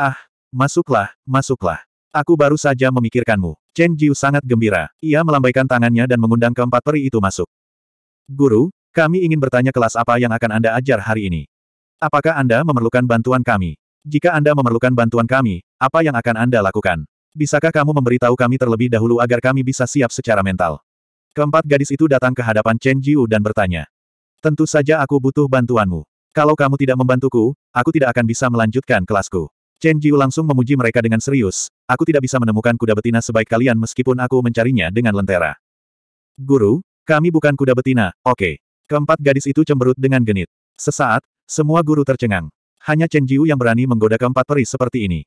Ah, masuklah, masuklah. Aku baru saja memikirkanmu. Chen Jiu sangat gembira. Ia melambaikan tangannya dan mengundang keempat peri itu masuk. Guru, kami ingin bertanya kelas apa yang akan Anda ajar hari ini. Apakah Anda memerlukan bantuan kami? Jika Anda memerlukan bantuan kami, apa yang akan Anda lakukan? Bisakah kamu memberitahu kami terlebih dahulu agar kami bisa siap secara mental? Keempat gadis itu datang ke hadapan Chen Jiu dan bertanya. Tentu saja aku butuh bantuanmu. Kalau kamu tidak membantuku, aku tidak akan bisa melanjutkan kelasku. Chen Jiu langsung memuji mereka dengan serius. Aku tidak bisa menemukan kuda betina sebaik kalian meskipun aku mencarinya dengan lentera. Guru, kami bukan kuda betina, oke. Okay. Keempat gadis itu cemberut dengan genit. Sesaat, semua guru tercengang. Hanya Chen Jiu yang berani menggoda keempat peri seperti ini.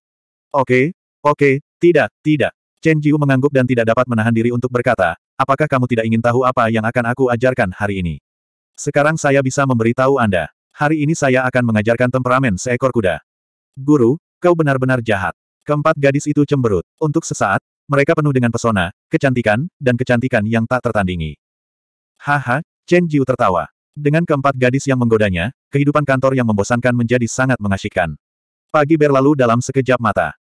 Oke, okay, oke, okay, tidak, tidak. Chen Jiu mengangguk dan tidak dapat menahan diri untuk berkata, apakah kamu tidak ingin tahu apa yang akan aku ajarkan hari ini? Sekarang saya bisa memberitahu Anda. Hari ini saya akan mengajarkan temperamen seekor kuda. Guru, kau benar-benar jahat. Keempat gadis itu cemberut. Untuk sesaat, mereka penuh dengan pesona, kecantikan, dan kecantikan yang tak tertandingi. Haha, Chen Jiu tertawa. Dengan keempat gadis yang menggodanya, kehidupan kantor yang membosankan menjadi sangat mengasyikkan. Pagi berlalu dalam sekejap mata.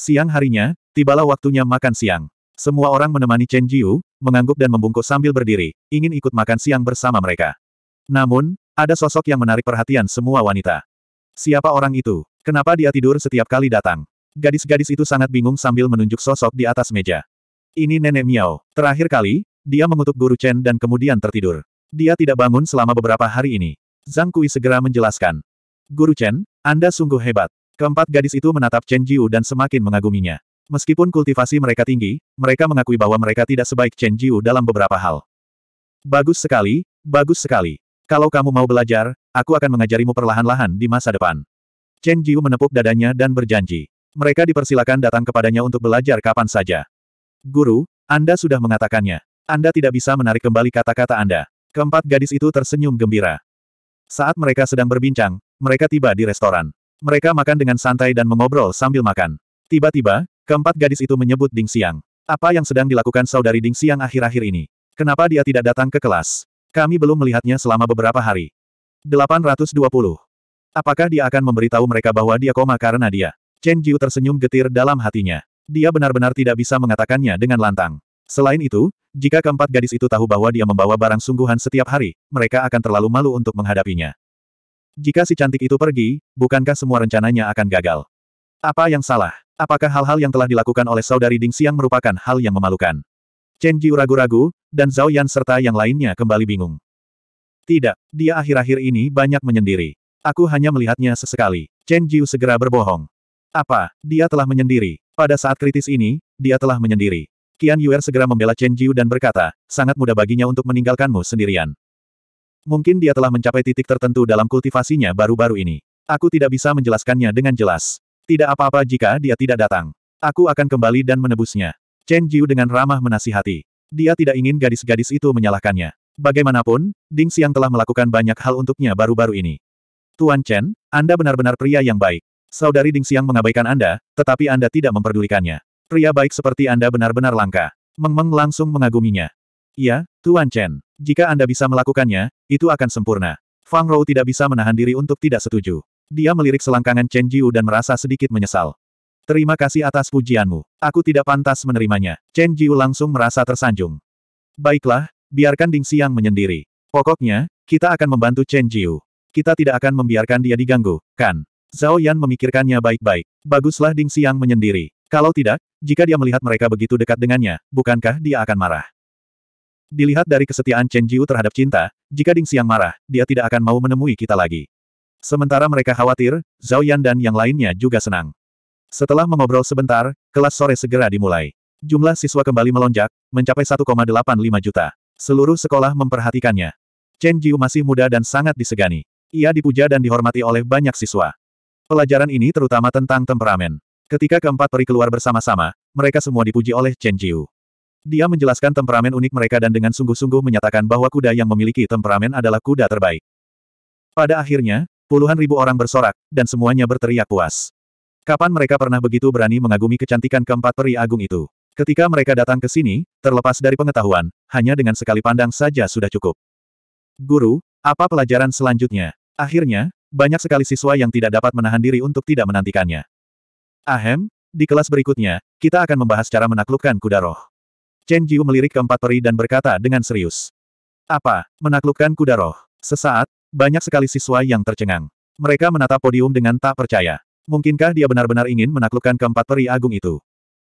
Siang harinya, Tibalah waktunya makan siang. Semua orang menemani Chen Jiu, mengangguk dan membungkuk sambil berdiri, ingin ikut makan siang bersama mereka. Namun, ada sosok yang menarik perhatian semua wanita. Siapa orang itu? Kenapa dia tidur setiap kali datang? Gadis-gadis itu sangat bingung sambil menunjuk sosok di atas meja. Ini Nenek Miao. Terakhir kali, dia mengutuk guru Chen dan kemudian tertidur. Dia tidak bangun selama beberapa hari ini. Zhang Kui segera menjelaskan. Guru Chen, Anda sungguh hebat. Keempat gadis itu menatap Chen Jiu dan semakin mengaguminya. Meskipun kultivasi mereka tinggi, mereka mengakui bahwa mereka tidak sebaik Chen Jiu dalam beberapa hal. Bagus sekali, bagus sekali. Kalau kamu mau belajar, aku akan mengajarimu perlahan-lahan di masa depan. Chen Jiu menepuk dadanya dan berjanji. Mereka dipersilakan datang kepadanya untuk belajar kapan saja. Guru, Anda sudah mengatakannya. Anda tidak bisa menarik kembali kata-kata Anda. Keempat gadis itu tersenyum gembira. Saat mereka sedang berbincang, mereka tiba di restoran. Mereka makan dengan santai dan mengobrol sambil makan. Tiba-tiba, Keempat gadis itu menyebut Ding Xiang. Apa yang sedang dilakukan saudari Ding Xiang akhir-akhir ini? Kenapa dia tidak datang ke kelas? Kami belum melihatnya selama beberapa hari. 820. Apakah dia akan memberitahu mereka bahwa dia koma karena dia? Chen Jiu tersenyum getir dalam hatinya. Dia benar-benar tidak bisa mengatakannya dengan lantang. Selain itu, jika keempat gadis itu tahu bahwa dia membawa barang sungguhan setiap hari, mereka akan terlalu malu untuk menghadapinya. Jika si cantik itu pergi, bukankah semua rencananya akan gagal? Apa yang salah? Apakah hal-hal yang telah dilakukan oleh saudari Ding Xiang merupakan hal yang memalukan? Chen Jiu ragu-ragu, dan Zhao Yan serta yang lainnya kembali bingung. Tidak, dia akhir-akhir ini banyak menyendiri. Aku hanya melihatnya sesekali. Chen Jiu segera berbohong. Apa, dia telah menyendiri. Pada saat kritis ini, dia telah menyendiri. Qian Yuer segera membela Chen Jiu dan berkata, sangat mudah baginya untuk meninggalkanmu sendirian. Mungkin dia telah mencapai titik tertentu dalam kultivasinya baru-baru ini. Aku tidak bisa menjelaskannya dengan jelas. Tidak apa-apa jika dia tidak datang. Aku akan kembali dan menebusnya. Chen Jiu dengan ramah menasihati. Dia tidak ingin gadis-gadis itu menyalahkannya. Bagaimanapun, Ding Xiang telah melakukan banyak hal untuknya baru-baru ini. Tuan Chen, Anda benar-benar pria yang baik. Saudari Ding Xiang mengabaikan Anda, tetapi Anda tidak memperdulikannya. Pria baik seperti Anda benar-benar langka. Meng Meng langsung mengaguminya. Iya, Tuan Chen. Jika Anda bisa melakukannya, itu akan sempurna. Fang Rou tidak bisa menahan diri untuk tidak setuju. Dia melirik selangkangan Chen Jiu dan merasa sedikit menyesal. Terima kasih atas pujianmu. Aku tidak pantas menerimanya. Chen Jiu langsung merasa tersanjung. Baiklah, biarkan Ding Xiang menyendiri. Pokoknya, kita akan membantu Chen Jiu. Kita tidak akan membiarkan dia diganggu, kan? Zhao Yan memikirkannya baik-baik. Baguslah Ding Xiang menyendiri. Kalau tidak, jika dia melihat mereka begitu dekat dengannya, bukankah dia akan marah? Dilihat dari kesetiaan Chen Jiu terhadap cinta, jika Ding Xiang marah, dia tidak akan mau menemui kita lagi. Sementara mereka khawatir, Zhao Yan dan yang lainnya juga senang. Setelah mengobrol sebentar, kelas sore segera dimulai. Jumlah siswa kembali melonjak, mencapai 1,85 juta. Seluruh sekolah memperhatikannya. Chen Jiu masih muda dan sangat disegani. Ia dipuja dan dihormati oleh banyak siswa. Pelajaran ini terutama tentang temperamen. Ketika keempat peri keluar bersama-sama, mereka semua dipuji oleh Chen Jiu. Dia menjelaskan temperamen unik mereka dan dengan sungguh-sungguh menyatakan bahwa kuda yang memiliki temperamen adalah kuda terbaik. Pada akhirnya, puluhan ribu orang bersorak, dan semuanya berteriak puas. Kapan mereka pernah begitu berani mengagumi kecantikan keempat peri agung itu? Ketika mereka datang ke sini, terlepas dari pengetahuan, hanya dengan sekali pandang saja sudah cukup. Guru, apa pelajaran selanjutnya? Akhirnya, banyak sekali siswa yang tidak dapat menahan diri untuk tidak menantikannya. Ahem, di kelas berikutnya, kita akan membahas cara menaklukkan kuda roh. Chen Jiu melirik keempat peri dan berkata dengan serius. Apa, menaklukkan kuda roh? Sesaat, banyak sekali siswa yang tercengang. Mereka menatap podium dengan tak percaya. Mungkinkah dia benar-benar ingin menaklukkan keempat peri agung itu?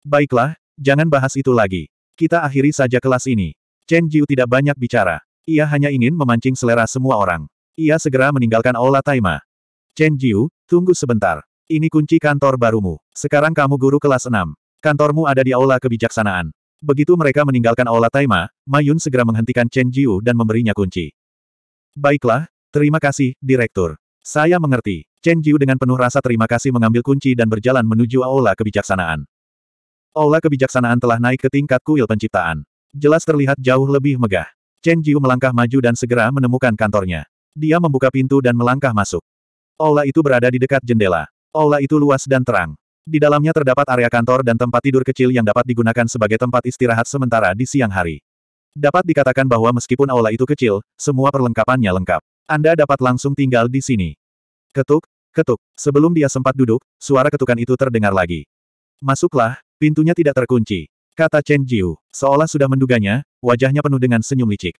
Baiklah, jangan bahas itu lagi. Kita akhiri saja kelas ini. Chen Jiu tidak banyak bicara. Ia hanya ingin memancing selera semua orang. Ia segera meninggalkan Aula Taima. Chen Jiu, tunggu sebentar. Ini kunci kantor barumu. Sekarang kamu guru kelas 6. Kantormu ada di Aula Kebijaksanaan. Begitu mereka meninggalkan Aula Taima, Mayun segera menghentikan Chen Jiu dan memberinya kunci. Baiklah, terima kasih, Direktur. Saya mengerti. Chen Jiu dengan penuh rasa terima kasih mengambil kunci dan berjalan menuju Aula Kebijaksanaan. Aula Kebijaksanaan telah naik ke tingkat kuil penciptaan. Jelas terlihat jauh lebih megah. Chen Jiu melangkah maju dan segera menemukan kantornya. Dia membuka pintu dan melangkah masuk. Aula itu berada di dekat jendela. Aula itu luas dan terang. Di dalamnya terdapat area kantor dan tempat tidur kecil yang dapat digunakan sebagai tempat istirahat sementara di siang hari. Dapat dikatakan bahwa meskipun aula itu kecil, semua perlengkapannya lengkap. Anda dapat langsung tinggal di sini. Ketuk, ketuk. Sebelum dia sempat duduk, suara ketukan itu terdengar lagi. Masuklah, pintunya tidak terkunci. Kata Chen Jiu, seolah sudah menduganya, wajahnya penuh dengan senyum licik.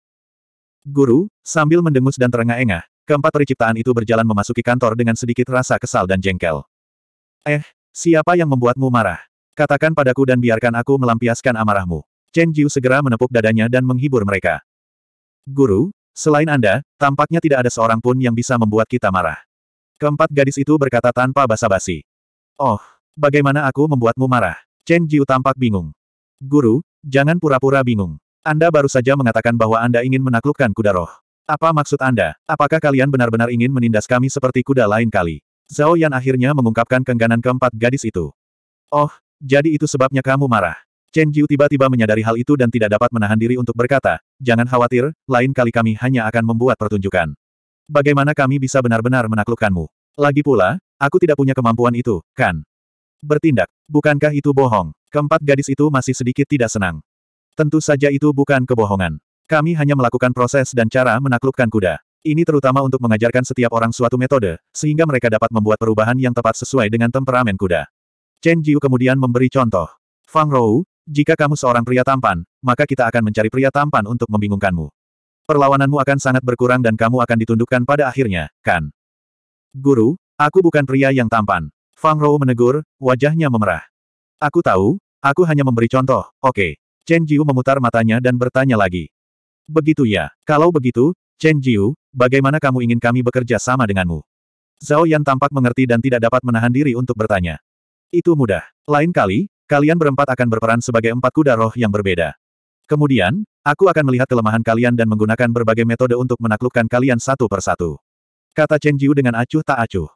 Guru, sambil mendengus dan terengah-engah, keempat periciptaan itu berjalan memasuki kantor dengan sedikit rasa kesal dan jengkel. Eh, Siapa yang membuatmu marah? Katakan padaku dan biarkan aku melampiaskan amarahmu. Chen Jiu segera menepuk dadanya dan menghibur mereka. Guru, selain Anda, tampaknya tidak ada seorang pun yang bisa membuat kita marah. Keempat gadis itu berkata tanpa basa-basi. Oh, bagaimana aku membuatmu marah? Chen Jiu tampak bingung. Guru, jangan pura-pura bingung. Anda baru saja mengatakan bahwa Anda ingin menaklukkan kuda roh. Apa maksud Anda? Apakah kalian benar-benar ingin menindas kami seperti kuda lain kali? Zhao Yan akhirnya mengungkapkan kengganan keempat gadis itu. Oh, jadi itu sebabnya kamu marah. Chen Jiu tiba-tiba menyadari hal itu dan tidak dapat menahan diri untuk berkata, jangan khawatir, lain kali kami hanya akan membuat pertunjukan. Bagaimana kami bisa benar-benar menaklukkanmu? Lagi pula, aku tidak punya kemampuan itu, kan? Bertindak, bukankah itu bohong? Keempat gadis itu masih sedikit tidak senang. Tentu saja itu bukan kebohongan. Kami hanya melakukan proses dan cara menaklukkan kuda. Ini terutama untuk mengajarkan setiap orang suatu metode, sehingga mereka dapat membuat perubahan yang tepat sesuai dengan temperamen kuda. Chen Jiu kemudian memberi contoh. Fang Rou, jika kamu seorang pria tampan, maka kita akan mencari pria tampan untuk membingungkanmu. Perlawananmu akan sangat berkurang dan kamu akan ditundukkan pada akhirnya, kan? Guru, aku bukan pria yang tampan. Fang Rou menegur, wajahnya memerah. Aku tahu, aku hanya memberi contoh, oke. Okay. Chen Jiu memutar matanya dan bertanya lagi. Begitu ya, kalau begitu, Chen Jiu, bagaimana kamu ingin kami bekerja sama denganmu? Zhao Yan tampak mengerti dan tidak dapat menahan diri untuk bertanya. Itu mudah. Lain kali, kalian berempat akan berperan sebagai empat kuda roh yang berbeda. Kemudian, aku akan melihat kelemahan kalian dan menggunakan berbagai metode untuk menaklukkan kalian satu persatu. Kata Chen Jiu dengan acuh tak acuh.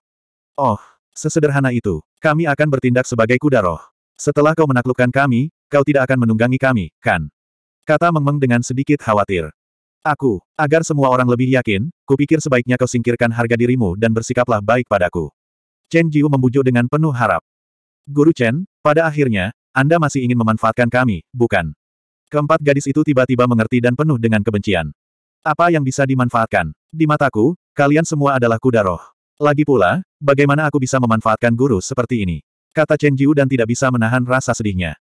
Oh, sesederhana itu. Kami akan bertindak sebagai kuda roh. Setelah kau menaklukkan kami, kau tidak akan menunggangi kami, kan? Kata Meng Meng dengan sedikit khawatir. Aku, agar semua orang lebih yakin, kupikir sebaiknya kau singkirkan harga dirimu dan bersikaplah baik padaku. Chen Jiu membujuk dengan penuh harap. Guru Chen, pada akhirnya, Anda masih ingin memanfaatkan kami, bukan? Keempat gadis itu tiba-tiba mengerti dan penuh dengan kebencian. Apa yang bisa dimanfaatkan? Di mataku, kalian semua adalah kuda roh. Lagi pula, bagaimana aku bisa memanfaatkan guru seperti ini? Kata Chen Jiu dan tidak bisa menahan rasa sedihnya.